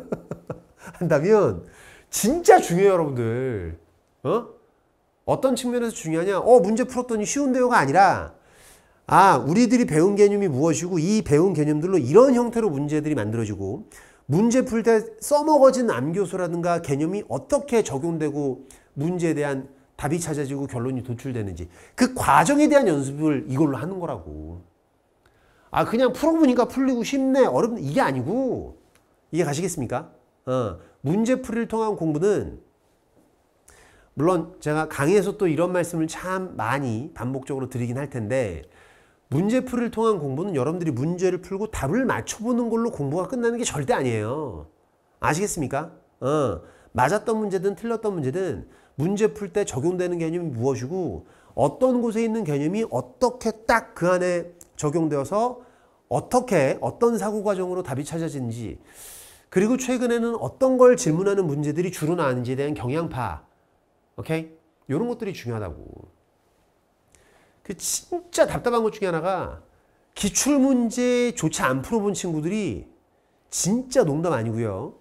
<laughs> 한다면 진짜 중요해요 여러분들 어? 어떤 측면에서 중요하냐 어 문제 풀었더니 쉬운데요가 아니라 아 우리들이 배운 개념이 무엇이고 이 배운 개념들로 이런 형태로 문제들이 만들어지고 문제 풀 때 써먹어진 암교수라든가 개념이 어떻게 적용되고 문제에 대한 답이 찾아지고 결론이 도출되는지 그 과정에 대한 연습을 이걸로 하는 거라고 아 그냥 풀어보니까 풀리고 쉽네 어렵네 이게 아니고 이해 가시겠습니까? 어, 문제풀이를 통한 공부는 물론 제가 강의에서 또 이런 말씀을 참 많이 반복적으로 드리긴 할 텐데 문제풀이를 통한 공부는 여러분들이 문제를 풀고 답을 맞춰보는 걸로 공부가 끝나는 게 절대 아니에요. 아시겠습니까? 어, 맞았던 문제든 틀렸던 문제든 문제 풀 때 적용되는 개념이 무엇이고 어떤 곳에 있는 개념이 어떻게 딱 그 안에 적용되어서 어떻게 어떤 사고 과정으로 답이 찾아지는지 그리고 최근에는 어떤 걸 질문하는 문제들이 주로 나는지에 대한 경향파 오케이 요런 것들이 중요하다고 그 진짜 답답한 것 중에 하나가 기출문제조차 안 풀어본 친구들이 진짜 농담 아니고요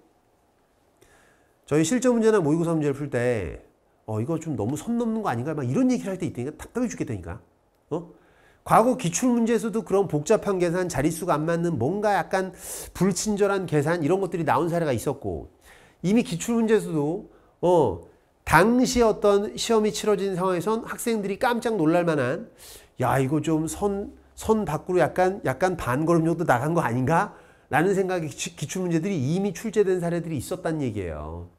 저희 실전 문제나 모의고사 문제를 풀 때 어 이거 좀 너무 선 넘는 거 아닌가 막 이런 얘기를 할 때 있다니까 답답해 죽겠다니까 어? 과거 기출문제에서도 그런 복잡한 계산, 자릿수가 안 맞는 뭔가 약간 불친절한 계산 이런 것들이 나온 사례가 있었고 이미 기출문제에서도 어 당시 어떤 시험이 치러진 상황에선 학생들이 깜짝 놀랄 만한 야 이거 좀 선 선 밖으로 약간 약간 반걸음 정도 나간 거 아닌가? 라는 생각의 기출문제들이 이미 출제된 사례들이 있었단 얘기예요.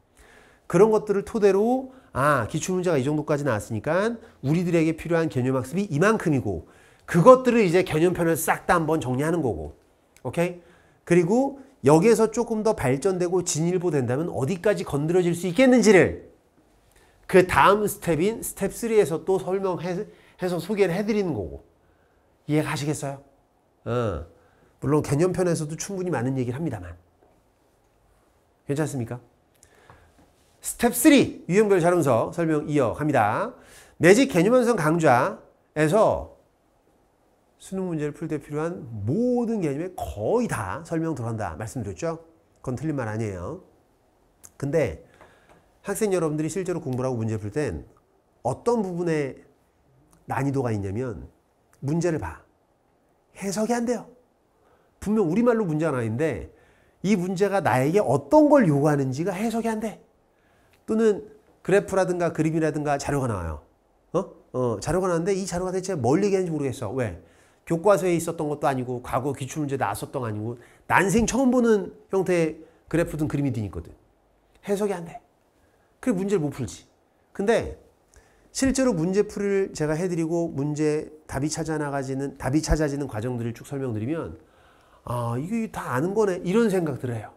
그런 것들을 토대로 아 기출문제가 이 정도까지 나왔으니까 우리들에게 필요한 개념학습이 이만큼이고 그것들을 이제 개념편을 싹 다 한번 정리하는 거고. 오케이? 그리고 여기에서 조금 더 발전되고 진일보 된다면 어디까지 건드려질 수 있겠는지를 그 다음 스텝인 스텝 3에서 또 설명해서 소개를 해드리는 거고. 이해가시겠어요? 어. 물론 개념편에서도 충분히 많은 얘기를 합니다만. 괜찮습니까? 스텝 3 유형별 자음서 설명 이어갑니다. 매직 개념 완성 강좌에서 수능 문제를 풀 때 필요한 모든 개념에 거의 다 설명 들어간다 말씀드렸죠? 그건 틀린 말 아니에요. 근데 학생 여러분들이 실제로 공부를 하고 문제 풀 땐 어떤 부분에 난이도가 있냐면 문제를 봐. 해석이 안 돼요. 분명 우리말로 문제는 아닌데 이 문제가 나에게 어떤 걸 요구하는지가 해석이 안 돼. 또는 그래프라든가 그림이라든가 자료가 나와요. 어? 어, 자료가 나왔는데 이 자료가 대체 뭘 얘기하는지 모르겠어. 왜? 교과서에 있었던 것도 아니고 과거 기출문제 나왔었던 거 아니고 난생 처음 보는 형태의 그래프든 그림이 되니거든. 해석이 안 돼. 그래 문제를 못 풀지. 근데 실제로 문제풀이를 제가 해드리고 문제 답이 찾아나가지는 답이 찾아지는 과정들을 쭉 설명드리면 아 이게 다 아는 거네 이런 생각들 해요.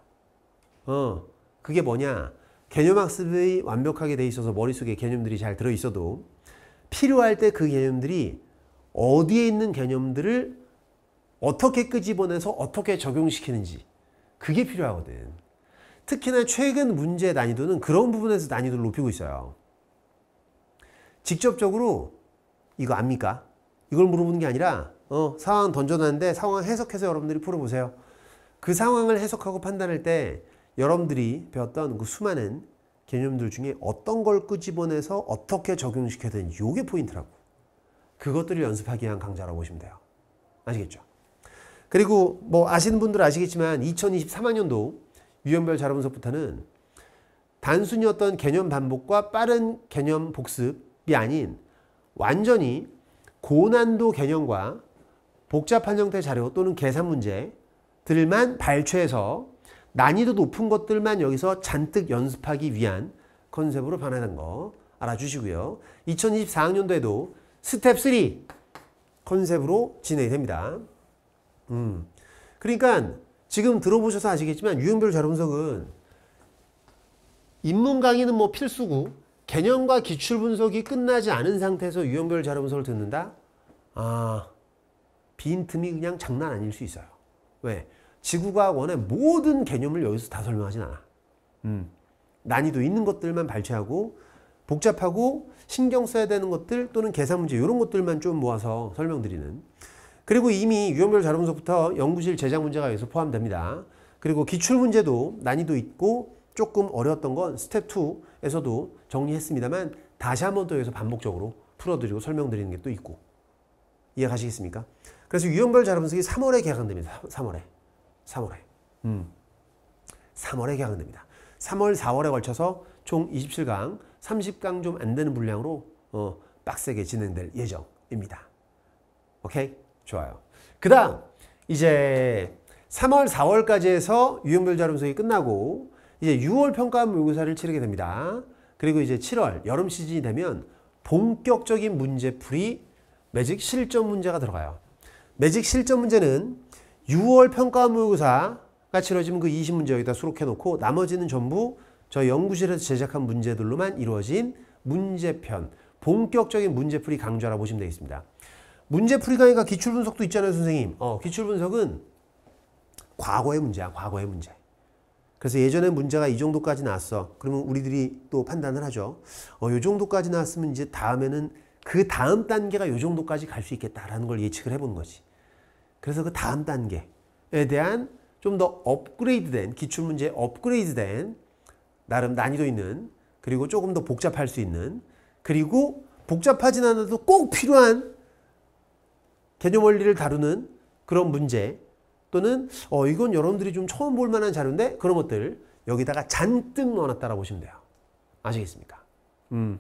어 그게 뭐냐 개념학습이 완벽하게 돼 있어서 머릿속에 개념들이 잘 들어 있어도 필요할 때 그 개념들이 어디에 있는 개념들을 어떻게 끄집어내서 어떻게 적용시키는지 그게 필요하거든. 특히나 최근 문제 난이도는 그런 부분에서 난이도를 높이고 있어요. 직접적으로 이거 압니까? 이걸 물어보는 게 아니라 어, 상황 던져놨는데 상황 해석해서 여러분들이 풀어보세요. 그 상황을 해석하고 판단할 때 여러분들이 배웠던 그 수많은 개념들 중에 어떤 걸 끄집어내서 어떻게 적용시켜야 되는지 이게 포인트라고. 그것들을 연습하기 위한 강좌라고 보시면 돼요. 아시겠죠? 그리고 뭐 아시는 분들 아시겠지만 2023학년도 유형별 자료 분석부터는 단순히 어떤 개념 반복과 빠른 개념 복습이 아닌 완전히 고난도 개념과 복잡한 형태 자료 또는 계산 문제들만 발췌해서 난이도 높은 것들만 여기서 잔뜩 연습하기 위한 컨셉으로 변하는 거 알아주시고요. 2024학년도에도 스텝 3 컨셉으로 진행이 됩니다. 음. 그러니까 지금 들어보셔서 아시겠지만 유형별 자료 분석은 입문 강의는 뭐 필수고 개념과 기출 분석이 끝나지 않은 상태에서 유형별 자료 분석을 듣는다? 아, 빈틈이 그냥 장난 아닐 수 있어요. 왜? 지구과학원의 모든 개념을 여기서 다 설명하진 않아. 음. 난이도 있는 것들만 발췌하고 복잡하고 신경 써야 되는 것들 또는 계산 문제 이런 것들만 좀 모아서 설명드리는 그리고 이미 유형별 자료분석부터 연구실 제작 문제가 여기서 포함됩니다. 그리고 기출 문제도 난이도 있고 조금 어려웠던 건 스텝 2에서도 정리했습니다만 다시 한 번 더 여기서 반복적으로 풀어드리고 설명드리는 게 또 있고 이해 가시겠습니까? 그래서 유형별 자료분석이 3월에 개강됩니다. 3월에 3월에 음. 3월에 개강됩니다. 3월 4월에 걸쳐서 총 27강 30강 좀 안 되는 분량으로 어, 빡세게 진행될 예정입니다. 오케이? 좋아요. 그 다음 이제 3월, 4월까지 해서 유형별 자료분석이 끝나고 이제 6월 평가 모의고사를 치르게 됩니다. 그리고 이제 7월 여름 시즌이 되면 본격적인 문제풀이 매직 실전 문제가 들어가요. 매직 실전 문제는 6월 평가 모의고사가 치러지면 그 20문제 여기다 수록해놓고 나머지는 전부 저 연구실에서 제작한 문제들로만 이루어진 문제편, 본격적인 문제풀이 강좌라 고 보시면 되겠습니다. 문제풀이 강의가 기출분석도 있잖아요, 선생님. 어, 기출분석은 과거의 문제야, 과거의 문제. 그래서 예전에 문제가 이 정도까지 나왔어. 그러면 우리들이 또 판단을 하죠. 어, 요 정도까지 나왔으면 이제 다음에는 그 다음 단계가 요 정도까지 갈 수 있겠다라는 걸 예측을 해본 거지. 그래서 그 다음 단계에 대한 좀 더 업그레이드된 기출문제 업그레이드된 나름 난이도 있는 그리고 조금 더 복잡할 수 있는 그리고 복잡하진 않아도 꼭 필요한 개념 원리를 다루는 그런 문제 또는 어 이건 여러분들이 좀 처음 볼 만한 자료인데 그런 것들 여기다가 잔뜩 넣어놨다라고 보시면 돼요. 아시겠습니까? 음.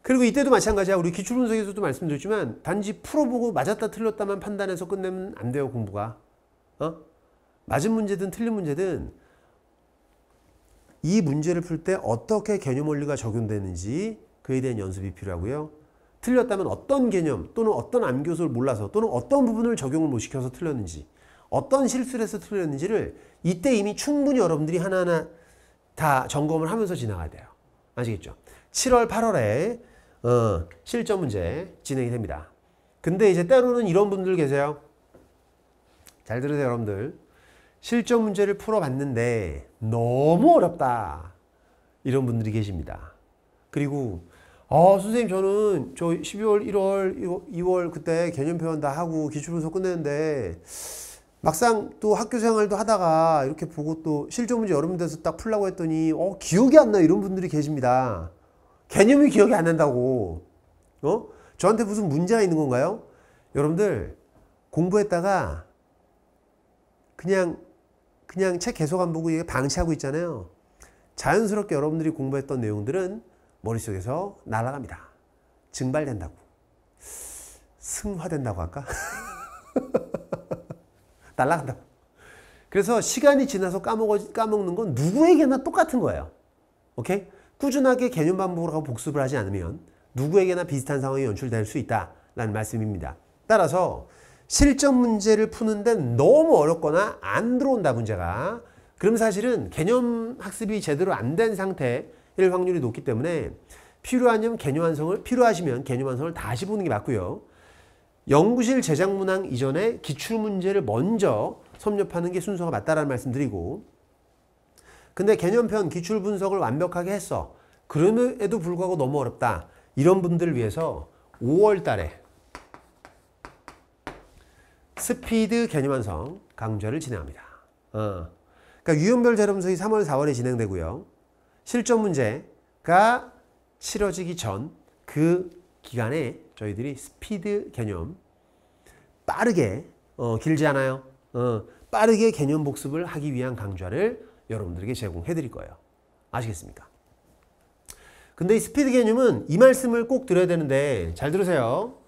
그리고 이때도 마찬가지야. 우리 기출분석에서도 말씀드렸지만 단지 풀어보고 맞았다 틀렸다만 판단해서 끝내면 안 돼요 공부가. 어? 맞은 문제든 틀린 문제든 이 문제를 풀 때 어떻게 개념 원리가 적용되는지 그에 대한 연습이 필요하고요. 틀렸다면 어떤 개념 또는 어떤 암기요소를 몰라서 또는 어떤 부분을 적용을 못 시켜서 틀렸는지 어떤 실수를 해서 틀렸는지를 이때 이미 충분히 여러분들이 하나하나 다 점검을 하면서 지나가야 돼요. 아시겠죠? 7월, 8월에 어, 실전 문제 진행이 됩니다. 근데 이제 때로는 이런 분들 계세요. 잘 들으세요, 여러분들. 실전 문제를 풀어봤는데 너무 어렵다. 이런 분들이 계십니다. 그리고 어, 선생님 저는 저 12월, 1월, 2월 그때 개념표현 다 하고 기출분석 끝냈는데 막상 또 학교 생활도 하다가 이렇게 보고 또 실전 문제 여러 분제에서딱 풀라고 했더니 어 기억이 안 나 이런 분들이 계십니다. 개념이 기억이 안 난다고. 어? 저한테 무슨 문제가 있는 건가요? 여러분들 공부했다가 그냥 그냥 책 계속 안 보고 이게 방치하고 있잖아요. 자연스럽게 여러분들이 공부했던 내용들은 머릿속에서 날아갑니다. 증발된다고. 승화된다고 할까? <laughs> 날아간다고. 그래서 시간이 지나서 까먹어, 까먹는 건 누구에게나 똑같은 거예요. 오케이? 꾸준하게 개념 반복을 하고 복습을 하지 않으면 누구에게나 비슷한 상황이 연출될 수 있다라는 말씀입니다. 따라서 실전 문제를 푸는데 너무 어렵거나 안 들어온다 문제가 그럼 사실은 개념 학습이 제대로 안 된 상태일 확률이 높기 때문에 필요하면 개념 완성을 필요하시면 개념 완성을 다시 보는 게 맞고요. 연구실 제작 문항 이전에 기출 문제를 먼저 섭렵하는 게 순서가 맞다라는 말씀드리고 근데 개념편 기출 분석을 완벽하게 했어. 그럼에도 불구하고 너무 어렵다. 이런 분들을 위해서 5월 달에 스피드 개념 완성 강좌를 진행합니다. 어. 그러니까 유형별 자료분석이 3월, 4월에 진행되고요. 실전 문제가 치러지기 전 그 기간에 저희들이 스피드 개념 빠르게 어, 길지 않아요. 어, 빠르게 개념 복습을 하기 위한 강좌를 여러분들에게 제공해 드릴 거예요. 아시겠습니까? 근데 이 스피드 개념은 이 말씀을 꼭 드려야 되는데 잘 들으세요.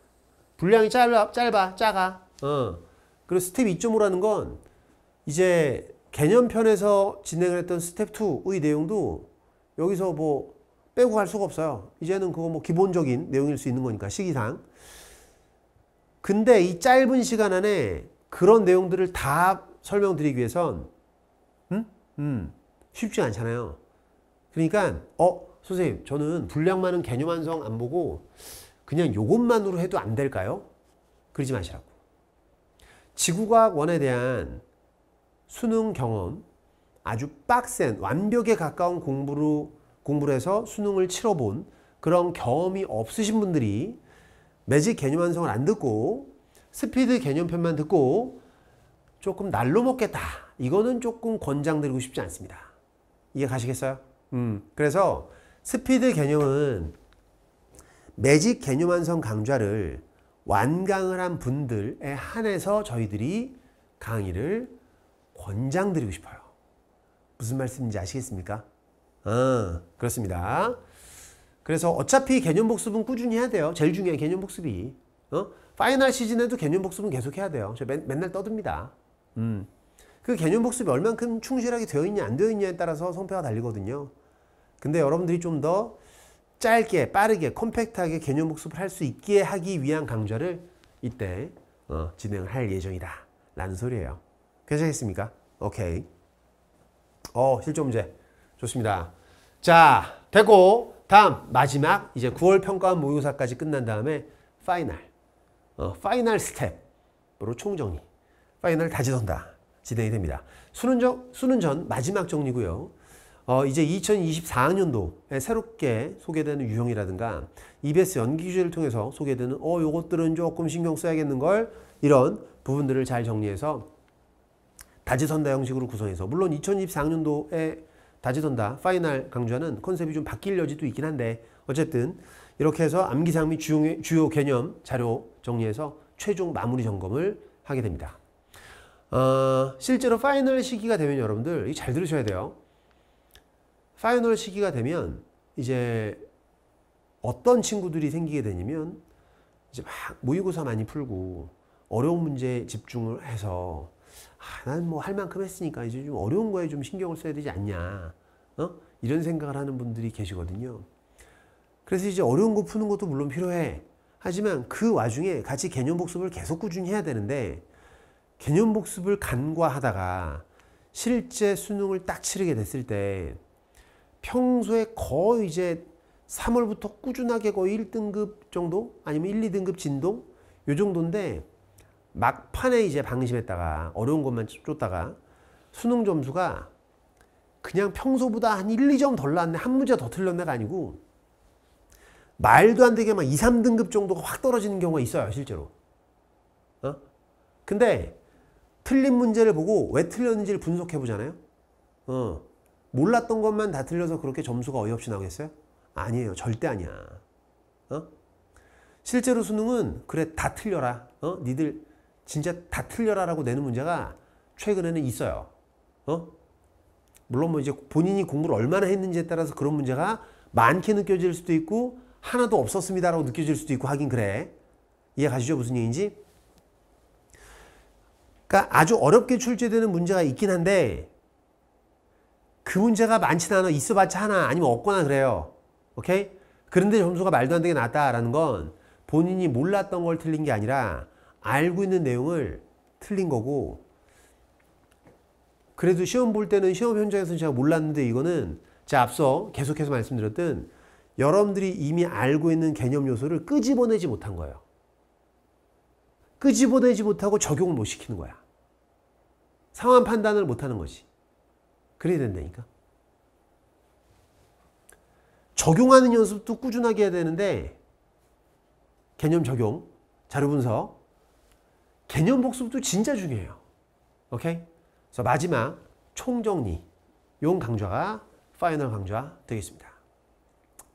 분량이 짧아, 짧아 작아. 어. 그리고 스텝 2.5라는 건 이제 개념편에서 진행을 했던 스텝 2의 내용도 여기서 뭐 빼고 갈 수가 없어요. 이제는 그거 뭐 기본적인 내용일 수 있는 거니까 시기상. 근데 이 짧은 시간 안에 그런 내용들을 다 설명드리기 위해선 음? 음. 쉽지 않잖아요. 그러니까 어 선생님 저는 분량 많은 개념 완성 안 보고 그냥 요것만으로 해도 안 될까요? 그러지 마시라고. 지구과학 원에 대한 수능 경험 아주 빡센 완벽에 가까운 공부로 공부를 해서 수능을 치러본 그런 경험이 없으신 분들이 매직 개념 완성을 안 듣고 스피드 개념편만 듣고 조금 날로 먹겠다 이거는 조금 권장드리고 싶지 않습니다 이해 가시겠어요? 음 그래서 스피드 개념은 매직 개념 완성 강좌를 완강을 한 분들에 한해서 저희들이 강의를 권장드리고 싶어요. 무슨 말씀인지 아시겠습니까? 아, 그렇습니다. 그래서 어차피 개념 복습은 꾸준히 해야 돼요. 제일 중요한 개념 복습이. 어? 파이널 시즌에도 개념 복습은 계속 해야 돼요. 저 맨, 맨날 떠듭니다. 음. 그 개념 복습이 얼만큼 충실하게 되어 있냐 안 되어 있냐에 따라서 성패가 달리거든요. 근데 여러분들이 좀더 짧게 빠르게 컴팩트하게 개념 복습을 할 수 있게 하기 위한 강좌를 이때 어, 진행할 예정이다 라는 소리예요 괜찮겠습니까? 오케이 어 실조 문제 좋습니다 자 됐고 다음 마지막 이제 9월 평가원 모의고사까지 끝난 다음에 파이널 어, 파이널 스텝으로 총정리 파이널 다지선다 진행이 됩니다 수능, 전, 수능 전 마지막 정리고요 어, 이제 2024학년도에 새롭게 소개되는 유형이라든가 EBS 연기 규제를 통해서 소개되는 어 요것들은 조금 신경 써야겠는 걸 이런 부분들을 잘 정리해서 다지선다 형식으로 구성해서 물론 2024학년도에 다지선다 파이널 강좌는 컨셉이 좀 바뀔 여지도 있긴 한데 어쨌든 이렇게 해서 암기사항 및 주요, 주요 개념 자료 정리해서 최종 마무리 점검을 하게 됩니다. 어, 실제로 파이널 시기가 되면 여러분들 잘 들으셔야 돼요. 파이널 시기가 되면 이제 어떤 친구들이 생기게 되냐면 이제 막 모의고사 많이 풀고 어려운 문제에 집중을 해서 아, 난뭐 할 만큼 했으니까 이제 좀 어려운 거에 좀 신경을 써야 되지 않냐 어? 이런 생각을 하는 분들이 계시거든요. 그래서 이제 어려운 거 푸는 것도 물론 필요해. 하지만 그 와중에 같이 개념 복습을 계속 꾸준히 해야 되는데 개념 복습을 간과하다가 실제 수능을 딱 치르게 됐을 때 평소에 거의 이제 3월부터 꾸준하게 거의 1등급 정도 아니면 1, 2등급 진동 요 정도인데 막판에 이제 방심했다가 어려운 것만 쫓다가 수능 점수가 그냥 평소보다 한 1, 2점 덜나 났네 한 문제 더 틀렸네가 아니고 말도 안 되게 막 2, 3등급 정도가 확 떨어지는 경우가 있어요 실제로 어? 근데 틀린 문제를 보고 왜 틀렸는지를 분석해 보잖아요 어. 몰랐던 것만 다 틀려서 그렇게 점수가 어이없이 나오겠어요? 아니에요. 절대 아니야. 어? 실제로 수능은 그래 다 틀려라. 어? 니들 진짜 다 틀려라라고 내는 문제가 최근에는 있어요. 어? 물론 뭐 이제 본인이 공부를 얼마나 했는지에 따라서 그런 문제가 많게 느껴질 수도 있고 하나도 없었습니다라고 느껴질 수도 있고 하긴 그래. 이해 가시죠? 무슨 얘기인지? 그러니까 아주 어렵게 출제되는 문제가 있긴 한데 그 문제가 많지는 않아. 있어봤자 하나 아니면 없거나 그래요. 오케이? 그런데 점수가 말도 안 되게 낮다라는 건 본인이 몰랐던 걸 틀린 게 아니라 알고 있는 내용을 틀린 거고 그래도 시험 볼 때는 시험 현장에서는 제가 몰랐는데 이거는 제 앞서 계속해서 말씀드렸던 여러분들이 이미 알고 있는 개념 요소를 끄집어내지 못한 거예요. 끄집어내지 못하고 적용을 못 시키는 거야. 상황 판단을 못 하는 거지. 그래야 된다니까. 적용하는 연습도 꾸준하게 해야 되는데 개념 적용, 자료 분석, 개념 복습도 진짜 중요해요. 오케이? 그래서 마지막 총정리, 용 강좌가 파이널 강좌 되겠습니다.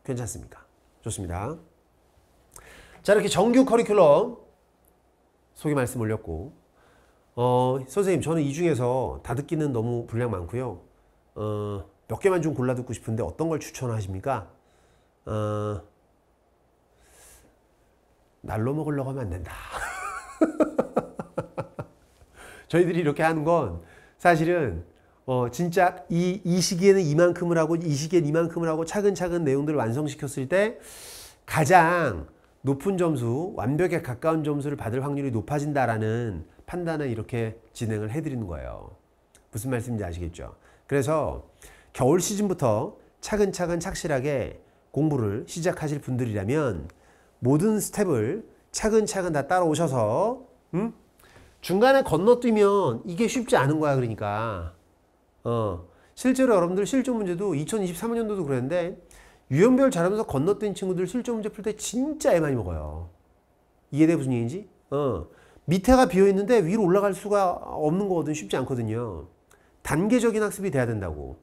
괜찮습니까? 좋습니다. 자 이렇게 정규 커리큘럼 소개 말씀 올렸고 어, 선생님 저는 이 중에서 다듣기는 너무 분량 많고요. 어, 몇 개만 좀 골라 듣고 싶은데 어떤 걸 추천하십니까? 어, 날로 먹으려고 하면 안 된다. <laughs> 저희들이 이렇게 하는 건 사실은 어, 진짜 이, 이 시기에는 이만큼을 하고 이 시기엔 이만큼을 하고 차근차근 내용들을 완성시켰을 때 가장 높은 점수, 완벽에 가까운 점수를 받을 확률이 높아진다라는 판단을 이렇게 진행을 해드리는 거예요. 무슨 말씀인지 아시겠죠? 그래서 겨울 시즌부터 차근차근 착실하게 공부를 시작하실 분들이라면 모든 스텝을 차근차근 다 따라오셔서 음? 중간에 건너뛰면 이게 쉽지 않은 거야 그러니까 어 실제로 여러분들 실전 문제도 2023년도도 그랬는데 유형별 잘하면서 건너뛴 친구들 실전 문제 풀 때 진짜 애 많이 먹어요 이해돼 무슨 얘기인지? 어 밑에가 비어있는데 위로 올라갈 수가 없는 거거든 쉽지 않거든요 단계적인 학습이 돼야 된다고.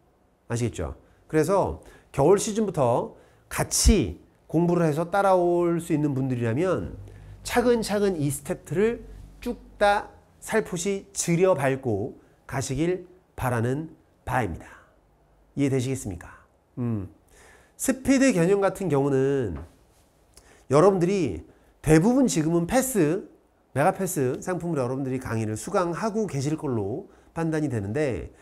아시겠죠? 그래서 겨울 시즌부터 같이 공부를 해서 따라올 수 있는 분들이라면 차근차근 이 스텝들을 쭉다 살포시 들려밟고 가시길 바라는 바입니다. 이해되시겠습니까? 음. 스피드 개념 같은 경우는 여러분들이 대부분 지금은 패스, 메가패스 상품으로 여러분들이 강의를 수강하고 계실 걸로 판단이 되는데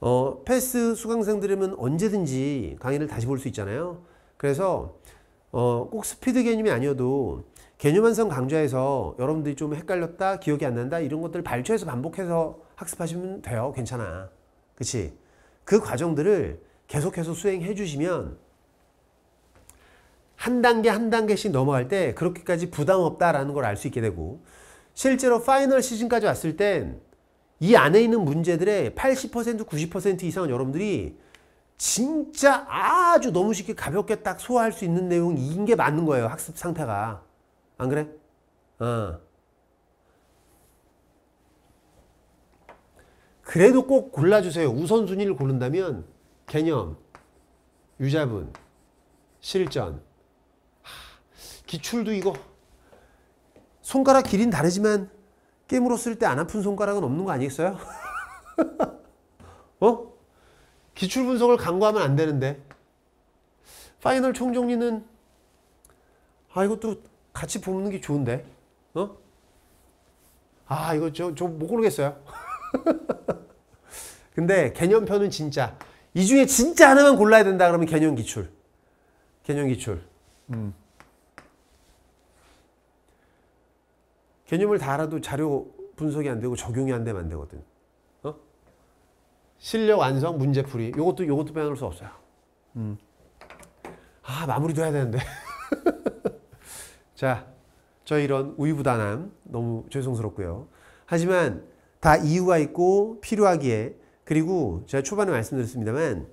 어, 패스 수강생들이면 언제든지 강의를 다시 볼 수 있잖아요. 그래서 어, 꼭 스피드 개념이 아니어도 개념 완성 강좌에서 여러분들이 좀 헷갈렸다, 기억이 안 난다 이런 것들을 발췌해서 반복해서 학습하시면 돼요. 괜찮아. 그치? 그 과정들을 계속해서 수행해 주시면 한 단계 한 단계씩 넘어갈 때 그렇게까지 부담 없다라는 걸 알 수 있게 되고 실제로 파이널 시즌까지 왔을 땐이 안에 있는 문제들의 80% 90% 이상은 여러분들이 진짜 아주 너무 쉽게 가볍게 딱 소화할 수 있는 내용인 게 맞는 거예요. 학습 상태가. 안 그래? 어. 그래도 꼭 골라주세요. 우선순위를 고른다면 개념, 유자분, 실전, 하, 기출도 이거 손가락 길이는 다르지만 게임으로 쓸 때 안 아픈 손가락은 없는 거 아니겠어요? <laughs> 어? 기출 분석을 강구하면 안 되는데 파이널 총정리는 아 이것도 같이 보는 게 좋은데 어? 아 이거 저저못 모르겠어요 <laughs> 근데 개념표는 진짜 이 중에 진짜 하나만 골라야 된다 그러면 개념 기출 개념 기출 음. 개념을 다 알아도 자료 분석이 안 되고 적용이 안 되면 안 되거든. 어? 실력 완성, 문제풀이. 요것도, 요것도 빼놓을 수 없어요. 음. 아, 마무리도 해야 되는데. <laughs> 자, 저 이런 우유부단함 너무 죄송스럽고요. 하지만 다 이유가 있고 필요하기에 그리고 제가 초반에 말씀드렸습니다만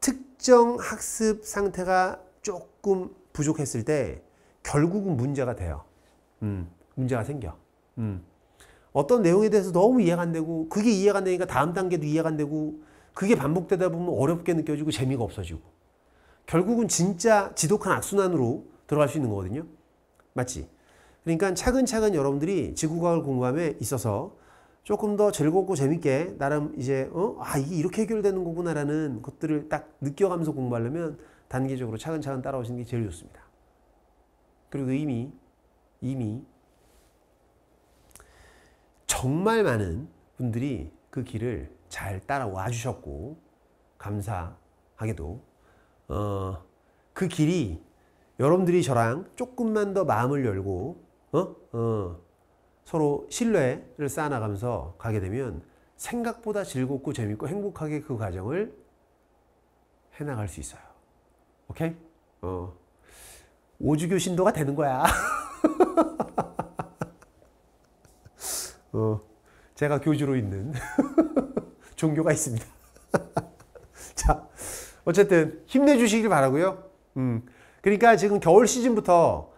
특정 학습 상태가 조금 부족했을 때 결국은 문제가 돼요. 음. 문제가 생겨. 음. 어떤 내용에 대해서 너무 이해가 안 되고 그게 이해가 안 되니까 다음 단계도 이해가 안 되고 그게 반복되다 보면 어렵게 느껴지고 재미가 없어지고 결국은 진짜 지독한 악순환으로 들어갈 수 있는 거거든요. 맞지? 그러니까 차근차근 여러분들이 지구과학 공부함에 있어서 조금 더 즐겁고 재밌게 나름 이제 어? 아 이게 이렇게 해결되는 거구나라는 것들을 딱 느껴가면서 공부하려면 단계적으로 차근차근 따라오시는 게 제일 좋습니다. 그리고 이미 이미 정말 많은 분들이 그 길을 잘 따라와 주셨고 감사하게도 어, 그 길이 여러분들이 저랑 조금만 더 마음을 열고 어? 어, 서로 신뢰를 쌓아나가면서 가게 되면 생각보다 즐겁고 재밌고 행복하게 그 과정을 해나갈 수 있어요. 오케이? 어. 오주교 신도가 되는 거야. <laughs> 어, 제가 교주로 있는 <laughs> 종교가 있습니다. <laughs> 자, 어쨌든 힘내주시길 바라고요. 음, 그러니까 지금 겨울 시즌부터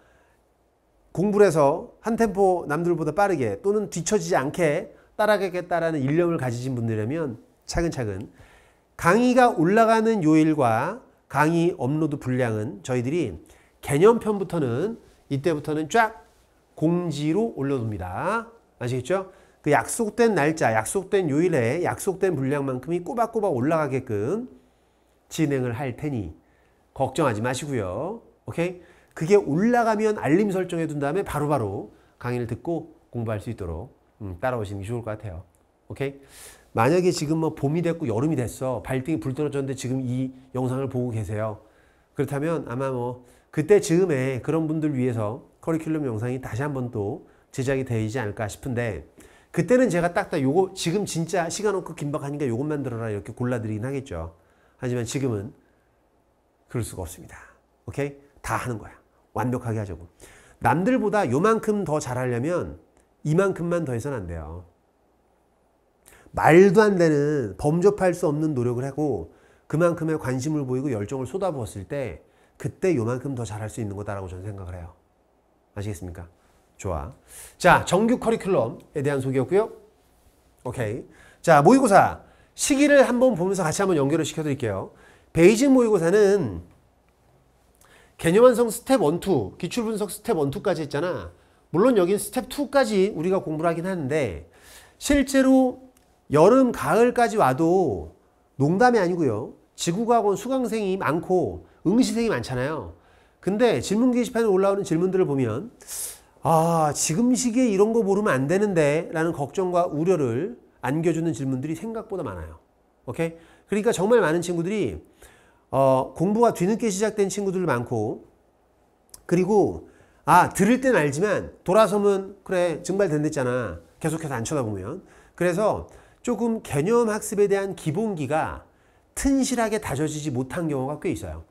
공부를 해서 한 템포 남들보다 빠르게 또는 뒤처지지 않게 따라가겠다라는 일념을 가지신 분들이라면 차근차근 강의가 올라가는 요일과 강의 업로드 분량은 저희들이 개념편부터는 이때부터는 쫙 공지로 올려둡니다. 아시겠죠? 그 약속된 날짜, 약속된 요일에 약속된 분량만큼이 꼬박꼬박 올라가게끔 진행을 할 테니 걱정하지 마시고요. 오케이? 그게 올라가면 알림 설정해 둔 다음에 바로바로 바로 강의를 듣고 공부할 수 있도록 음, 따라오시는 게 좋을 것 같아요. 오케이? 만약에 지금 뭐 봄이 됐고 여름이 됐어. 발등이 불 떨어졌는데 지금 이 영상을 보고 계세요. 그렇다면 아마 뭐 그때 즈음에 그런 분들 위해서 커리큘럼 영상이 다시 한번 또 제작이 되지 않을까 싶은데 그때는 제가 딱딱 요거 지금 진짜 시간 없고 긴박하니까 요것만 들어라 이렇게 골라드리긴 하겠죠. 하지만 지금은 그럴 수가 없습니다. 오케이? 다 하는 거야. 완벽하게 하자고. 남들보다 요만큼 더 잘하려면 이만큼만 더 해서는 안 돼요. 말도 안 되는 범접할 수 없는 노력을 하고 그만큼의 관심을 보이고 열정을 쏟아부었을 때 그때 요만큼 더 잘할 수 있는 거다라고 저는 생각을 해요. 아시겠습니까? 좋아. 자, 정규 커리큘럼에 대한 소개였고요. 오케이. 자, 모의고사. 시기를 한번 보면서 같이 한번 연결을 시켜드릴게요. 베이징 모의고사는 개념 완성 스텝 1, 2, 기출 분석 스텝 1, 2까지 했잖아. 물론 여긴 스텝 2까지 우리가 공부를 하긴 하는데 실제로 여름, 가을까지 와도 농담이 아니고요. 지구과학원 수강생이 많고 응시생이 많잖아요. 근데 질문 게시판에 올라오는 질문들을 보면 아, 지금 시기에 이런 거 모르면 안 되는데 라는 걱정과 우려를 안겨주는 질문들이 생각보다 많아요. 오케이? 그러니까 정말 많은 친구들이 어, 공부가 뒤늦게 시작된 친구들 많고 그리고 아 들을 땐 알지만 돌아서면 그래 증발된댔잖아 계속해서 안 쳐다보면 그래서 조금 개념 학습에 대한 기본기가 튼실하게 다져지지 못한 경우가 꽤 있어요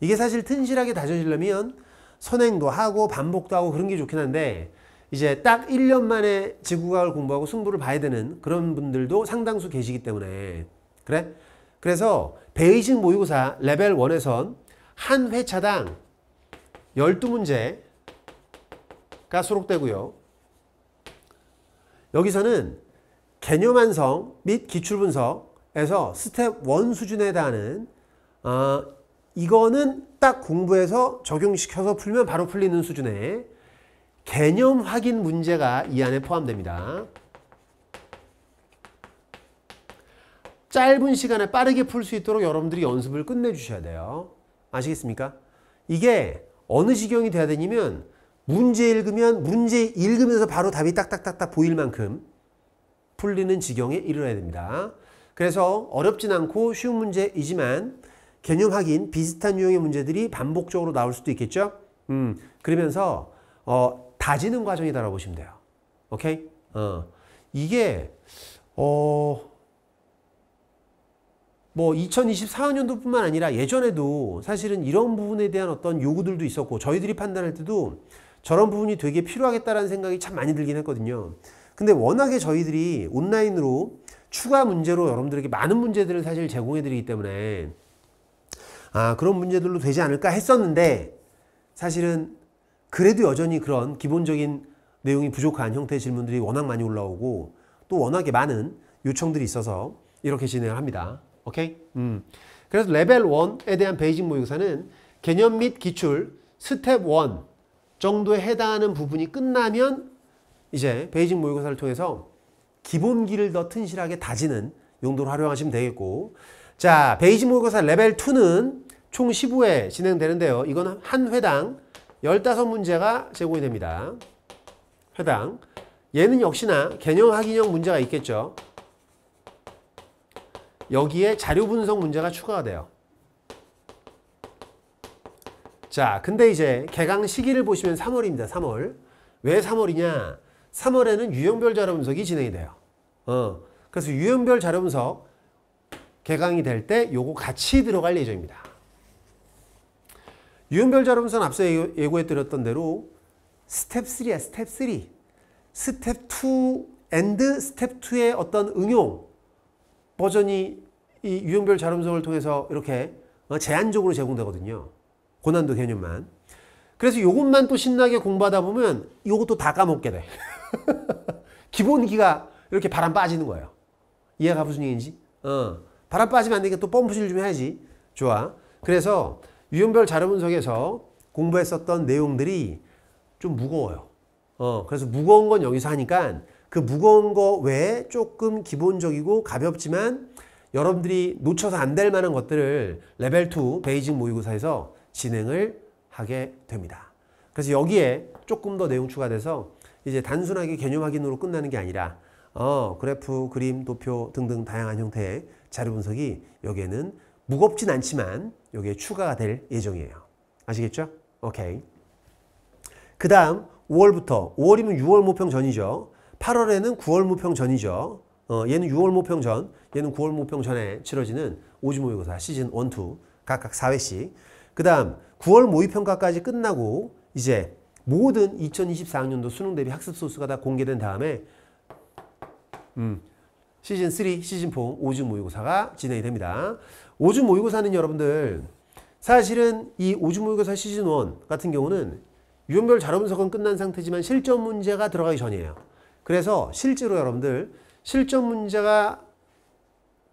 이게 사실 튼실하게 다져지려면 선행도 하고 반복도 하고 그런 게 좋긴 한데 이제 딱 1년 만에 지구과학을 공부하고 승부를 봐야 되는 그런 분들도 상당수 계시기 때문에 그래? 그래서 베이징 모의고사 레벨 1에선 한 회차당 12문제가 수록되고요. 여기서는 개념 완성 및 기출 분석에서 스텝 1 수준에 해당하는 어, 이거는 딱 공부해서 적용시켜서 풀면 바로 풀리는 수준의 개념 확인 문제가 이 안에 포함됩니다. 짧은 시간에 빠르게 풀 수 있도록 여러분들이 연습을 끝내주셔야 돼요. 아시겠습니까? 이게 어느 지경이 돼야 되냐면 문제 읽으면 문제 읽으면서 바로 답이 딱딱딱딱 보일 만큼 풀리는 지경에 이르러야 됩니다. 그래서 어렵진 않고 쉬운 문제이지만 개념 확인, 비슷한 유형의 문제들이 반복적으로 나올 수도 있겠죠? 음, 그러면서 어, 다지는 과정이다라고 보시면 돼요. 오케이? 어, 이게 어, 뭐 2024년도뿐만 아니라 예전에도 사실은 이런 부분에 대한 어떤 요구들도 있었고 저희들이 판단할 때도 저런 부분이 되게 필요하겠다라는 생각이 참 많이 들긴 했거든요. 근데 워낙에 저희들이 온라인으로 추가 문제로 여러분들에게 많은 문제들을 사실 제공해 드리기 때문에 아, 그런 문제들로 되지 않을까 했었는데 사실은 그래도 여전히 그런 기본적인 내용이 부족한 형태의 질문들이 워낙 많이 올라오고 또 워낙에 많은 요청들이 있어서 이렇게 진행을 합니다. 오케이? 음. 그래서 레벨 1에 대한 베이직 모의고사는 개념 및 기출 스텝 1 정도에 해당하는 부분이 끝나면 이제 베이직 모의고사를 통해서 기본기를 더 튼실하게 다지는 용도로 활용하시면 되겠고 자, 베이지 모의고사 레벨 2는 총 15회 진행되는데요. 이건 한 회당 15문제가 제공이 됩니다. 회당. 얘는 역시나 개념 확인형 문제가 있겠죠. 여기에 자료 분석 문제가 추가가 돼요. 자, 근데 이제 개강 시기를 보시면 3월입니다. 3월. 왜 3월이냐? 3월에는 유형별 자료 분석이 진행이 돼요. 어. 그래서 유형별 자료 분석 개강이 될 때 요거 같이 들어갈 예정입니다. 유형별 자료분석 앞서 예, 예고해 드렸던 대로 스텝 3야 스텝 3. 스텝 2 앤드 스텝 2의 어떤 응용 버전이 이 유형별 자료분석을 통해서 이렇게 어, 제한적으로 제공되거든요. 고난도 개념만. 그래서 요것만 또 신나게 공부하다 보면 요것도 다 까먹게 돼. <laughs> 기본기가 이렇게 바람 빠지는 거예요. 이해가 무슨 얘기인지? 어. 바람 빠지면 안 되니까 또 펌프질 좀 해야지. 좋아. 그래서 유형별 자료 분석에서 공부했었던 내용들이 좀 무거워요. 어, 그래서 무거운 건 여기서 하니까 그 무거운 거 외에 조금 기본적이고 가볍지만 여러분들이 놓쳐서 안 될 만한 것들을 레벨 2 베이징 모의고사에서 진행을 하게 됩니다. 그래서 여기에 조금 더 내용 추가돼서 이제 단순하게 개념 확인으로 끝나는 게 아니라 어, 그래프, 그림, 도표 등등 다양한 형태의 자료 분석이 여기에는 무겁진 않지만 여기에 추가가 될 예정이에요. 아시겠죠? 오케이. 그 다음 5월부터 5월이면 6월 모평 전이죠. 8월에는 9월 모평 전이죠. 어, 얘는 6월 모평 전, 얘는 9월 모평 전에 치러지는 오지 모의고사 시즌 1, 2 각각 4회씩 그 다음 9월 모의평가까지 끝나고 이제 모든 2024학년도 수능 대비 학습 소수가다 공개된 다음에 음, 시즌3, 시즌4 5주 모의고사가 진행이 됩니다. 5주 모의고사는 여러분들 사실은 이 5주 모의고사 시즌1 같은 경우는 유형별 자료 분석은 끝난 상태지만 실전 문제가 들어가기 전이에요. 그래서 실제로 여러분들 실전 문제가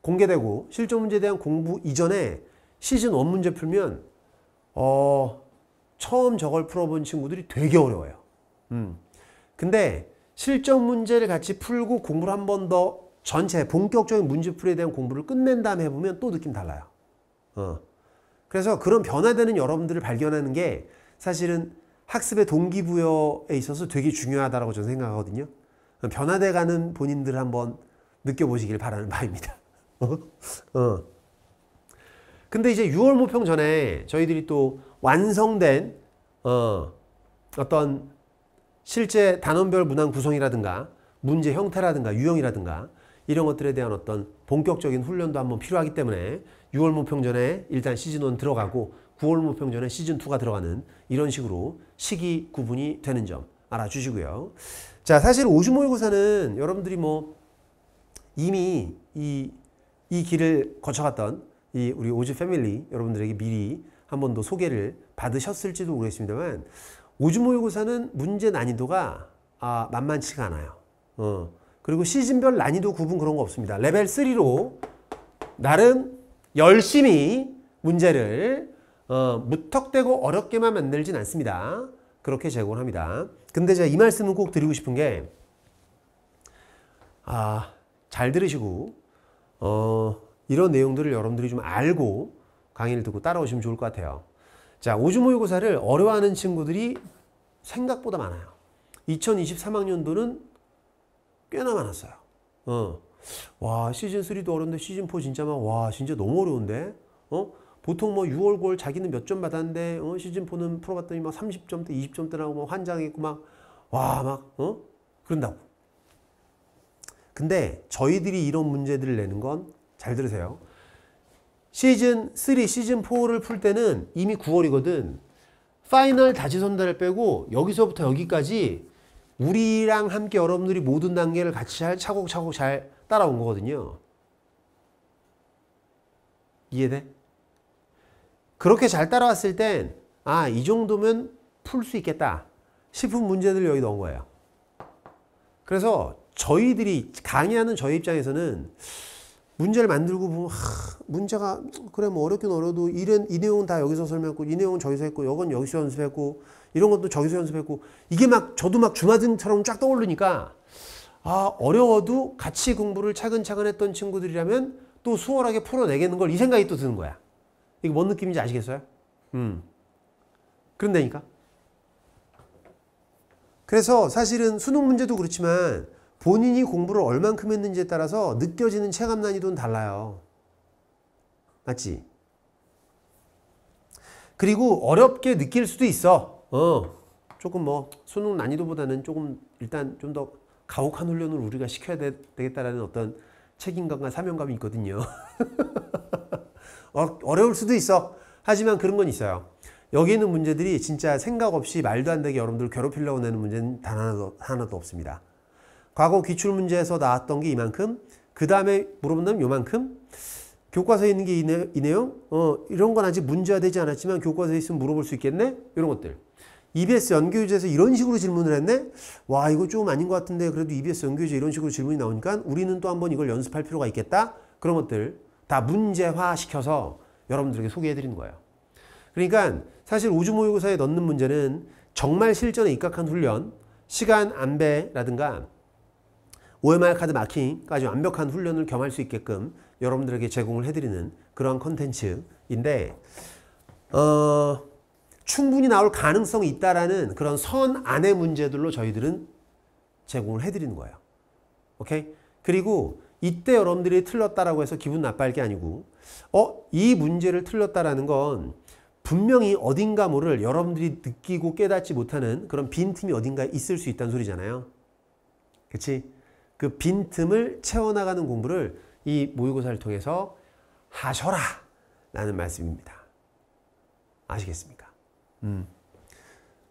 공개되고 실전 문제에 대한 공부 이전에 시즌 1 문제 풀면 어 처음 저걸 풀어본 친구들이 되게 어려워요. 음. 근데 실전 문제를 같이 풀고 공부를 한번더 전체 본격적인 문제풀이에 대한 공부를 끝낸 다음에 해보면 또 느낌 달라요. 어. 그래서 그런 변화되는 여러분들을 발견하는 게 사실은 학습의 동기부여에 있어서 되게 중요하다고 저는 생각하거든요. 변화돼가는 본인들 한번 느껴보시길 바라는 바입니다. <laughs> 어? 어. 근데 이제 6월 모평 전에 저희들이 또 완성된 어, 어떤 실제 단원별 문항 구성이라든가 문제 형태라든가 유형이라든가 이런 것들에 대한 어떤 본격적인 훈련도 한번 필요하기 때문에 6월 모평전에 일단 시즌 1 들어가고 9월 모평전에 시즌 2가 들어가는 이런 식으로 시기 구분이 되는 점 알아주시고요. 자, 사실 오주 모의고사는 여러분들이 뭐 이미 이, 이 길을 거쳐갔던 이 우리 오주 패밀리 여러분들에게 미리 한번더 소개를 받으셨을지도 모르겠습니다만 오주 모의고사는 문제 난이도가 아, 만만치가 않아요. 어, 그리고 시즌별 난이도 구분 그런 거 없습니다. 레벨 3로 나름 열심히 문제를 어, 무턱대고 어렵게만 만들진 않습니다. 그렇게 제공을 합니다. 근데 제가 이 말씀은 꼭 드리고 싶은 게 아, 잘 들으시고 어, 이런 내용들을 여러분들이 좀 알고 강의를 듣고 따라오시면 좋을 것 같아요. 자, 오주모의고사를 어려워하는 친구들이 생각보다 많아요. 2023학년도는 꽤나 많았어요. 어. 와, 시즌3도 어려운데 시즌4 진짜 막, 와, 진짜 너무 어려운데? 어? 보통 뭐 6월 9월 자기는 몇 점 받았는데, 어? 시즌4는 풀어봤더니 막 30점대, 20점대라고 막 환장했고 막, 와, 막, 어? 그런다고. 근데 저희들이 이런 문제들을 내는 건, 잘 들으세요. 시즌 3, 시즌 4를 풀 때는 이미 9월이거든. 파이널 다지선다를 빼고 여기서부터 여기까지 우리랑 함께 여러분들이 모든 단계를 같이 잘 차곡차곡 잘 따라온 거거든요. 이해돼? 그렇게 잘 따라왔을 땐, 아, 이 정도면 풀 수 있겠다 싶은 문제들 여기 넣은 거예요. 그래서 저희들이 강의하는 저희 입장에서는 문제를 만들고 보면 하, 문제가 그래 뭐 어렵긴 어려도 이런 이 내용은 다 여기서 설명했고 이 내용은 저기서 했고 이건 여기서 연습했고 이런 것도 저기서 연습했고 이게 막 저도 막 주마등처럼 쫙 떠오르니까 아 어려워도 같이 공부를 차근차근 했던 친구들이라면 또 수월하게 풀어내겠는 걸 이 생각이 또 드는 거야. 이게 뭔 느낌인지 아시겠어요? 음. 그런다니까. 그래서 사실은 수능 문제도 그렇지만 본인이 공부를 얼만큼 했는지에 따라서 느껴지는 체감 난이도는 달라요. 맞지? 그리고 어렵게 느낄 수도 있어. 어, 조금 뭐 수능 난이도보다는 조금 일단 좀 더 가혹한 훈련을 우리가 시켜야 되, 겠다라는 어떤 책임감과 사명감이 있거든요. <laughs> 어, 어려울 수도 있어. 하지만 그런 건 있어요. 여기 있는 문제들이 진짜 생각 없이 말도 안 되게 여러분들 괴롭히려고 내는 문제는 단 하나도, 하나도 없습니다. 과거 기출문제에서 나왔던 게 이만큼, 그 다음에 물어본다면 요만큼, 교과서에 있는 게 이, 내, 이 내용? 어, 이런 건 아직 문제화 되지 않았지만 교과서에 있으면 물어볼 수 있겠네? 이런 것들. EBS 연교유제에서 이런 식으로 질문을 했네? 와, 이거 좀 아닌 것 같은데 그래도 EBS 연교유제 이런 식으로 질문이 나오니까 우리는 또 한번 이걸 연습할 필요가 있겠다? 그런 것들 다 문제화 시켜서 여러분들에게 소개해 드리는 거예요. 그러니까 사실 우주 모의고사에 넣는 문제는 정말 실전에 입각한 훈련, 시간 안배라든가 OMR 카드 마킹까지 완벽한 훈련을 겸할 수 있게끔 여러분들에게 제공을 해드리는 그러 컨텐츠인데 어... 충분히 나올 가능성이 있다라는 그런 선 안의 문제들로 저희들은 제공을 해드리는 거예요. 오케이? 그리고 이때 여러분들이 틀렸다라고 해서 기분 나빠할 게 아니고 어? 이 문제를 틀렸다라는 건 분명히 어딘가 모를 여러분들이 느끼고 깨닫지 못하는 그런 빈틈이 어딘가에 있을 수 있다는 소리잖아요. 그치? 그 빈틈을 채워나가는 공부를 이 모의고사를 통해서 하셔라 라는 말씀입니다. 아시겠습니까? 음.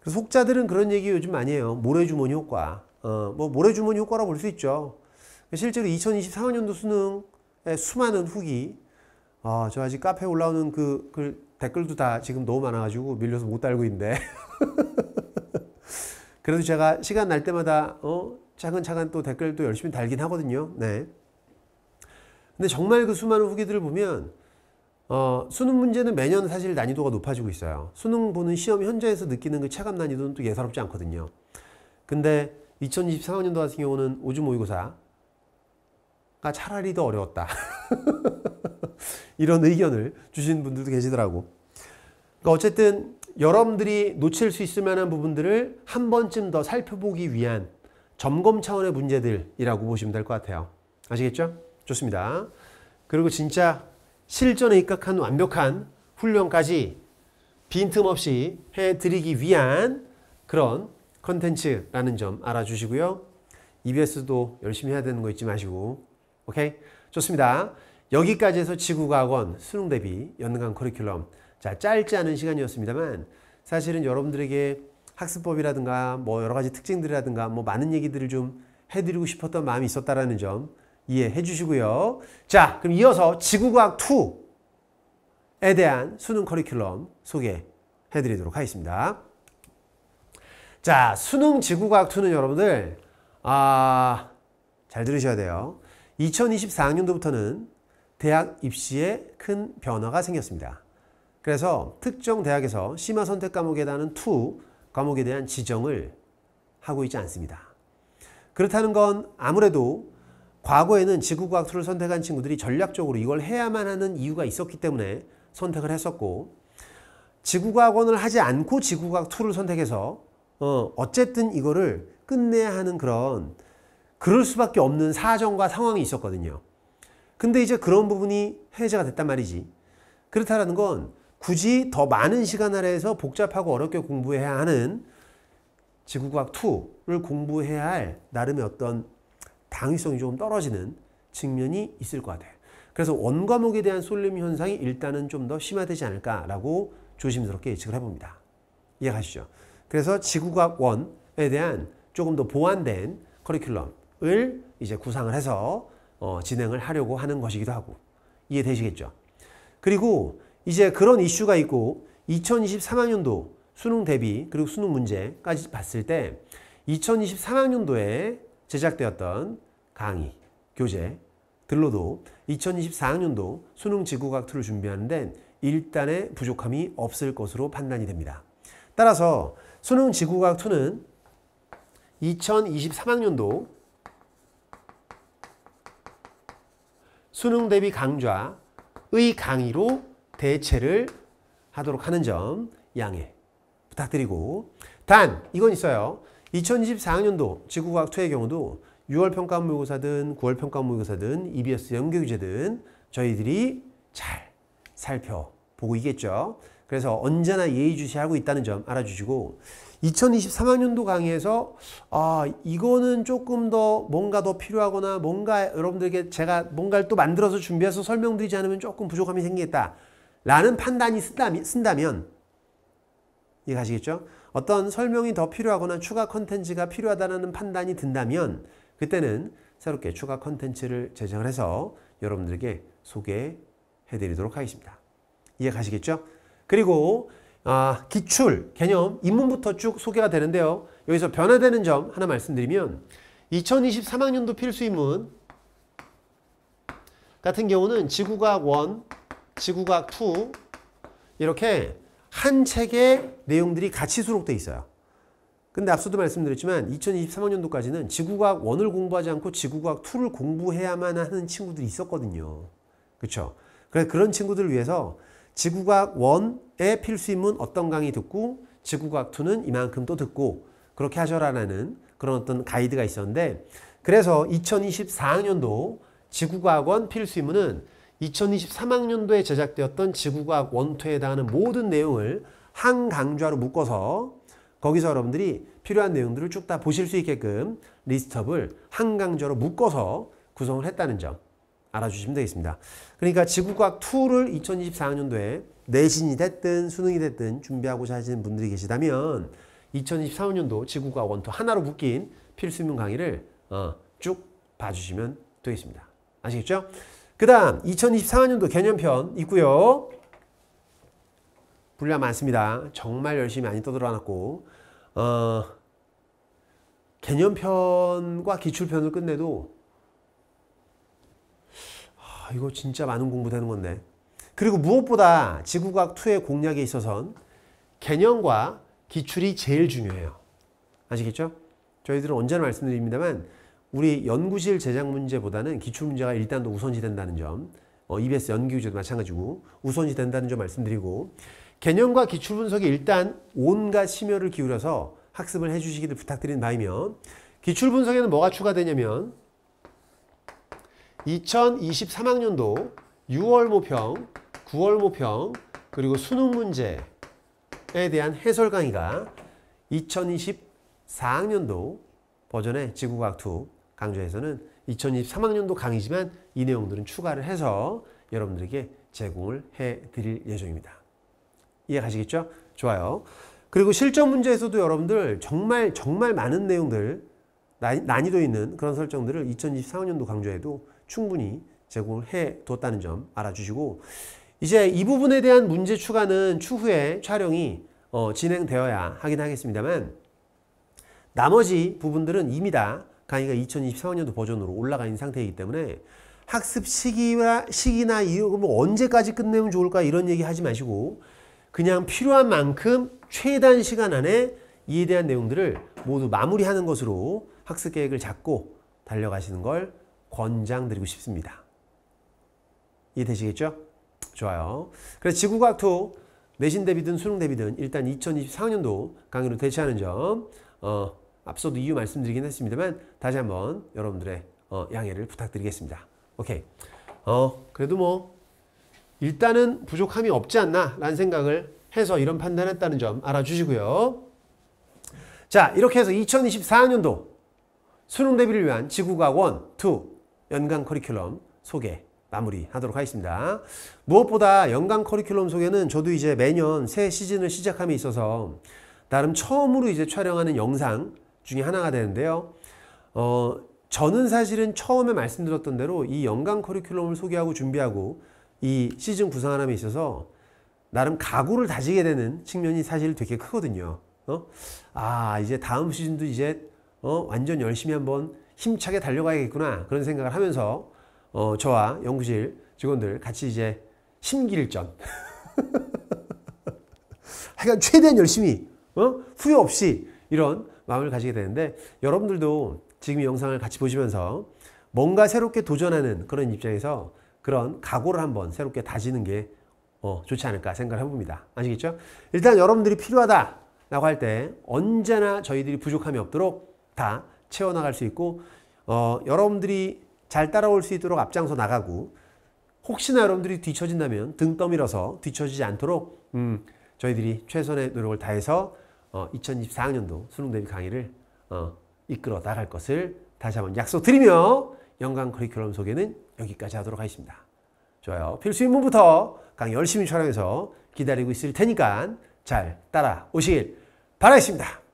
그래서 속자들은 그런 얘기 요즘 많이 해요. 모래주머니 효과. 어, 뭐 모래주머니 효과라고 볼 수 있죠. 실제로 2024년도 수능의 수많은 후기, 어, 저 아직 카페에 올라오는 그, 그 댓글도 다 지금 너무 많아가지고 밀려서 못 달고 있는데. <laughs> 그래도 제가 시간 날 때마다 어, 차근차근 또 댓글도 열심히 달긴 하거든요. 네. 근데 정말 그 수많은 후기들을 보면 어, 수능 문제는 매년 사실 난이도가 높아지고 있어요. 수능 보는 시험 현장에서 느끼는 그 체감 난이도는 또 예사롭지 않거든요. 근데 2024학년도 같은 경우는 오주 모의고사가 차라리 더 어려웠다. <laughs> 이런 의견을 주신 분들도 계시더라고. 그러니까 어쨌든 여러분들이 놓칠 수 있을 만한 부분들을 한 번쯤 더 살펴보기 위한 점검 차원의 문제들이라고 보시면 될 것 같아요. 아시겠죠? 좋습니다. 그리고 진짜 실전에 입각한 완벽한 훈련까지 빈틈없이 해드리기 위한 그런 컨텐츠라는 점 알아주시고요. EBS도 열심히 해야 되는 거 잊지 마시고 오케이? 좋습니다. 여기까지 해서 지구과학원 수능 대비 연간 커리큘럼 자 짧지 않은 시간이었습니다만 사실은 여러분들에게 학습법이라든가 뭐 여러 가지 특징들이라든가 뭐 많은 얘기들을 좀 해드리고 싶었던 마음이 있었다라는 점 이해해 주시고요. 자, 그럼 이어서 지구과학 2에 대한 수능 커리큘럼 소개해 드리도록 하겠습니다. 자, 수능 지구과학 2는 여러분들 아, 잘 들으셔야 돼요. 2024학년도부터는 대학 입시에 큰 변화가 생겼습니다. 그래서 특정 대학에서 심화 선택 과목에 대한 2 과목에 대한 지정을 하고 있지 않습니다. 그렇다는 건 아무래도 과거에는 지구과학수를 선택한 친구들이 전략적으로 이걸 해야만 하는 이유가 있었기 때문에 선택을 했었고 지구과학원을 하지 않고 지구과학2를 선택해서 어, 어쨌든 이거를 끝내야 하는 그런 그럴 수밖에 없는 사정과 상황이 있었거든요. 근데 이제 그런 부분이 해제가 됐단 말이지. 그렇다라는 건 굳이 더 많은 시간 아래에서 복잡하고 어렵게 공부해야 하는 지구과학2를 공부해야 할 나름의 어떤 당위성이 조금 떨어지는 측면이 있을 것 같아요. 그래서 원과목에 대한 쏠림 현상이 일단은 좀 더 심화되지 않을까라고 조심스럽게 예측을 해봅니다. 이해가시죠? 그래서 지구과학 원에 대한 조금 더 보완된 커리큘럼을 이제 구상을 해서 어, 진행을 하려고 하는 것이기도 하고 이해되시겠죠? 그리고 이제 그런 이슈가 있고 2023학년도 수능 대비 그리고 수능 문제까지 봤을 때 2023학년도에 제작되었던 강의, 교재 들로도 2024학년도 수능 지구과학 2를 준비하는데 일단의 부족함이 없을 것으로 판단이 됩니다. 따라서 수능 지구과학 2는 2023학년도 수능 대비 강좌의 강의로 대체를 하도록 하는 점 양해 부탁드리고 단 이건 있어요. 2024학년도 지구과학 2의 경우도 6월 평가 모의고사든 9월 평가 모의고사든 EBS 연계 교재든 저희들이 잘 살펴보고 있겠죠. 그래서 언제나 예의주시하고 있다는 점 알아주시고 2023학년도 강의에서 아 이거는 조금 더 뭔가 더 필요하거나 뭔가 여러분들에게 제가 뭔가를 또 만들어서 준비해서 설명드리지 않으면 조금 부족함이 생기겠다 라는 판단이 쓴다면, 쓴다면 이해가시겠죠? 어떤 설명이 더 필요하거나 추가 컨텐츠가 필요하다는 판단이 든다면 그때는 새롭게 추가 컨텐츠를 제작을 해서 여러분들에게 소개해 드리도록 하겠습니다. 이해 가시겠죠? 그리고 아, 기출, 개념, 입문부터 쭉 소개가 되는데요. 여기서 변화되는 점 하나 말씀드리면 2023학년도 필수 입문 같은 경우는 지구과학 1, 지구과학 2 이렇게 한책의 내용들이 같이 수록돼 있어요. 근데 앞서도 말씀드렸지만 2023학년도까지는 지구과학 1을 공부하지 않고 지구과학 2를 공부해야만 하는 친구들이 있었거든요. 그렇죠? 그래서 그런 친구들을 위해서 지구과학 1의 필수인문 어떤 강의 듣고 지구과학 2는 이만큼 또 듣고 그렇게 하셔라라는 그런 어떤 가이드가 있었는데 그래서 2024학년도 지구과학원 필수인문은 2023학년도에 제작되었던 지구과학 1, 투에 해당하는 모든 내용을 한 강좌로 묶어서 거기서 여러분들이 필요한 내용들을 쭉 다 보실 수 있게끔 리스트업을 한 강좌로 묶어서 구성을 했다는 점 알아주시면 되겠습니다. 그러니까 지구과학 2를 2024학년도에 내신이 됐든 수능이 됐든 준비하고자 하시는 분들이 계시다면 2024학년도 지구과학 1, 투 하나로 묶인 필수문 강의를 어, 쭉 봐주시면 되겠습니다. 아시겠죠? 그 다음 2024년도 개념편 있고요. 분량 많습니다. 정말 열심히 많이 떠들어놨고 어, 개념편과 기출편을 끝내도 아, 이거 진짜 많은 공부되는 건데 그리고 무엇보다 지구과학2의 공략에 있어선 개념과 기출이 제일 중요해요. 아시겠죠? 저희들은 언제나 말씀드립니다만 우리 연구실 제작 문제보다는 기출 문제가 일단 더 우선시 된다는 점, 어, EBS 연기 유제도 마찬가지고 우선시 된다는 점 말씀드리고 개념과 기출 분석에 일단 온갖 심혈을 기울여서 학습을 해주시기를 부탁드리는 바이면 기출 분석에는 뭐가 추가되냐면 2023학년도 6월 모평, 9월 모평, 그리고 수능 문제에 대한 해설 강의가 2024학년도 버전의 지구과학2 강좌에서는 2023학년도 강의지만 이 내용들은 추가를 해서 여러분들에게 제공을 해 드릴 예정입니다. 이해 가시겠죠? 좋아요. 그리고 실전 문제에서도 여러분들 정말 정말 많은 내용들 난이도 있는 그런 설정들을 2 0 2 3학년도 강좌에도 충분히 제공을 해 뒀다는 점 알아주시고 이제 이 부분에 대한 문제 추가는 추후에 촬영이 어, 진행되어야 하긴 하겠습니다만 나머지 부분들은 이미 다 강의가 2024년도 버전으로 올라가 있는 상태이기 때문에 학습 시기와 시기나 이거 뭐 언제까지 끝내면 좋을까 이런 얘기 하지 마시고 그냥 필요한 만큼 최단 시간 안에 이에 대한 내용들을 모두 마무리하는 것으로 학습 계획을 잡고 달려가시는 걸 권장드리고 싶습니다. 이해되시겠죠? 좋아요. 그래서 지구과학토 내신 대비든 수능 대비든 일단 2024년도 강의로 대체하는 점 어, 앞서도 이유 말씀드리긴 했습니다만 다시 한번 여러분들의 어, 양해를 부탁드리겠습니다. 오케이. 어, 그래도 뭐 일단은 부족함이 없지 않나 라는 생각을 해서 이런 판단했다는 점 알아주시고요. 자 이렇게 해서 2024년도 수능 대비를 위한 지구과원 학2 연간 커리큘럼 소개 마무리하도록 하겠습니다. 무엇보다 연간 커리큘럼 소개는 저도 이제 매년 새 시즌을 시작함에 있어서 나름 처음으로 이제 촬영하는 영상 중에 하나가 되는데요. 어, 저는 사실은 처음에 말씀드렸던 대로 이 연간 커리큘럼을 소개하고 준비하고 이 시즌 구상하람에 있어서 나름 각오를 다지게 되는 측면이 사실 되게 크거든요. 어? 아 이제 다음 시즌도 이제 어, 완전 열심히 한번 힘차게 달려가야겠구나 그런 생각을 하면서 어, 저와 연구실 직원들 같이 이제 심기일전 <laughs> 하여간 최대한 열심히 어? 후회 없이 이런 마음을 가지게 되는데 여러분들도 지금 영상을 같이 보시면서 뭔가 새롭게 도전하는 그런 입장에서 그런 각오를 한번 새롭게 다지는 게 어, 좋지 않을까 생각을 해봅니다. 아시겠죠? 일단 여러분들이 필요하다 라고 할 때 언제나 저희들이 부족함이 없도록 다 채워나갈 수 있고 어, 여러분들이 잘 따라올 수 있도록 앞장서 나가고 혹시나 여러분들이 뒤처진다면 등 떠밀어서 뒤처지지 않도록 음, 저희들이 최선의 노력을 다해서 어, 2024학년도 수능 대비 강의를 어, 이끌어 나갈 것을 다시 한번 약속드리며 연간 커리큘럼 소개는 여기까지 하도록 하겠습니다. 좋아요. 필수 인문부터 강의 열심히 촬영해서 기다리고 있을 테니까 잘 따라오시길 바라겠습니다.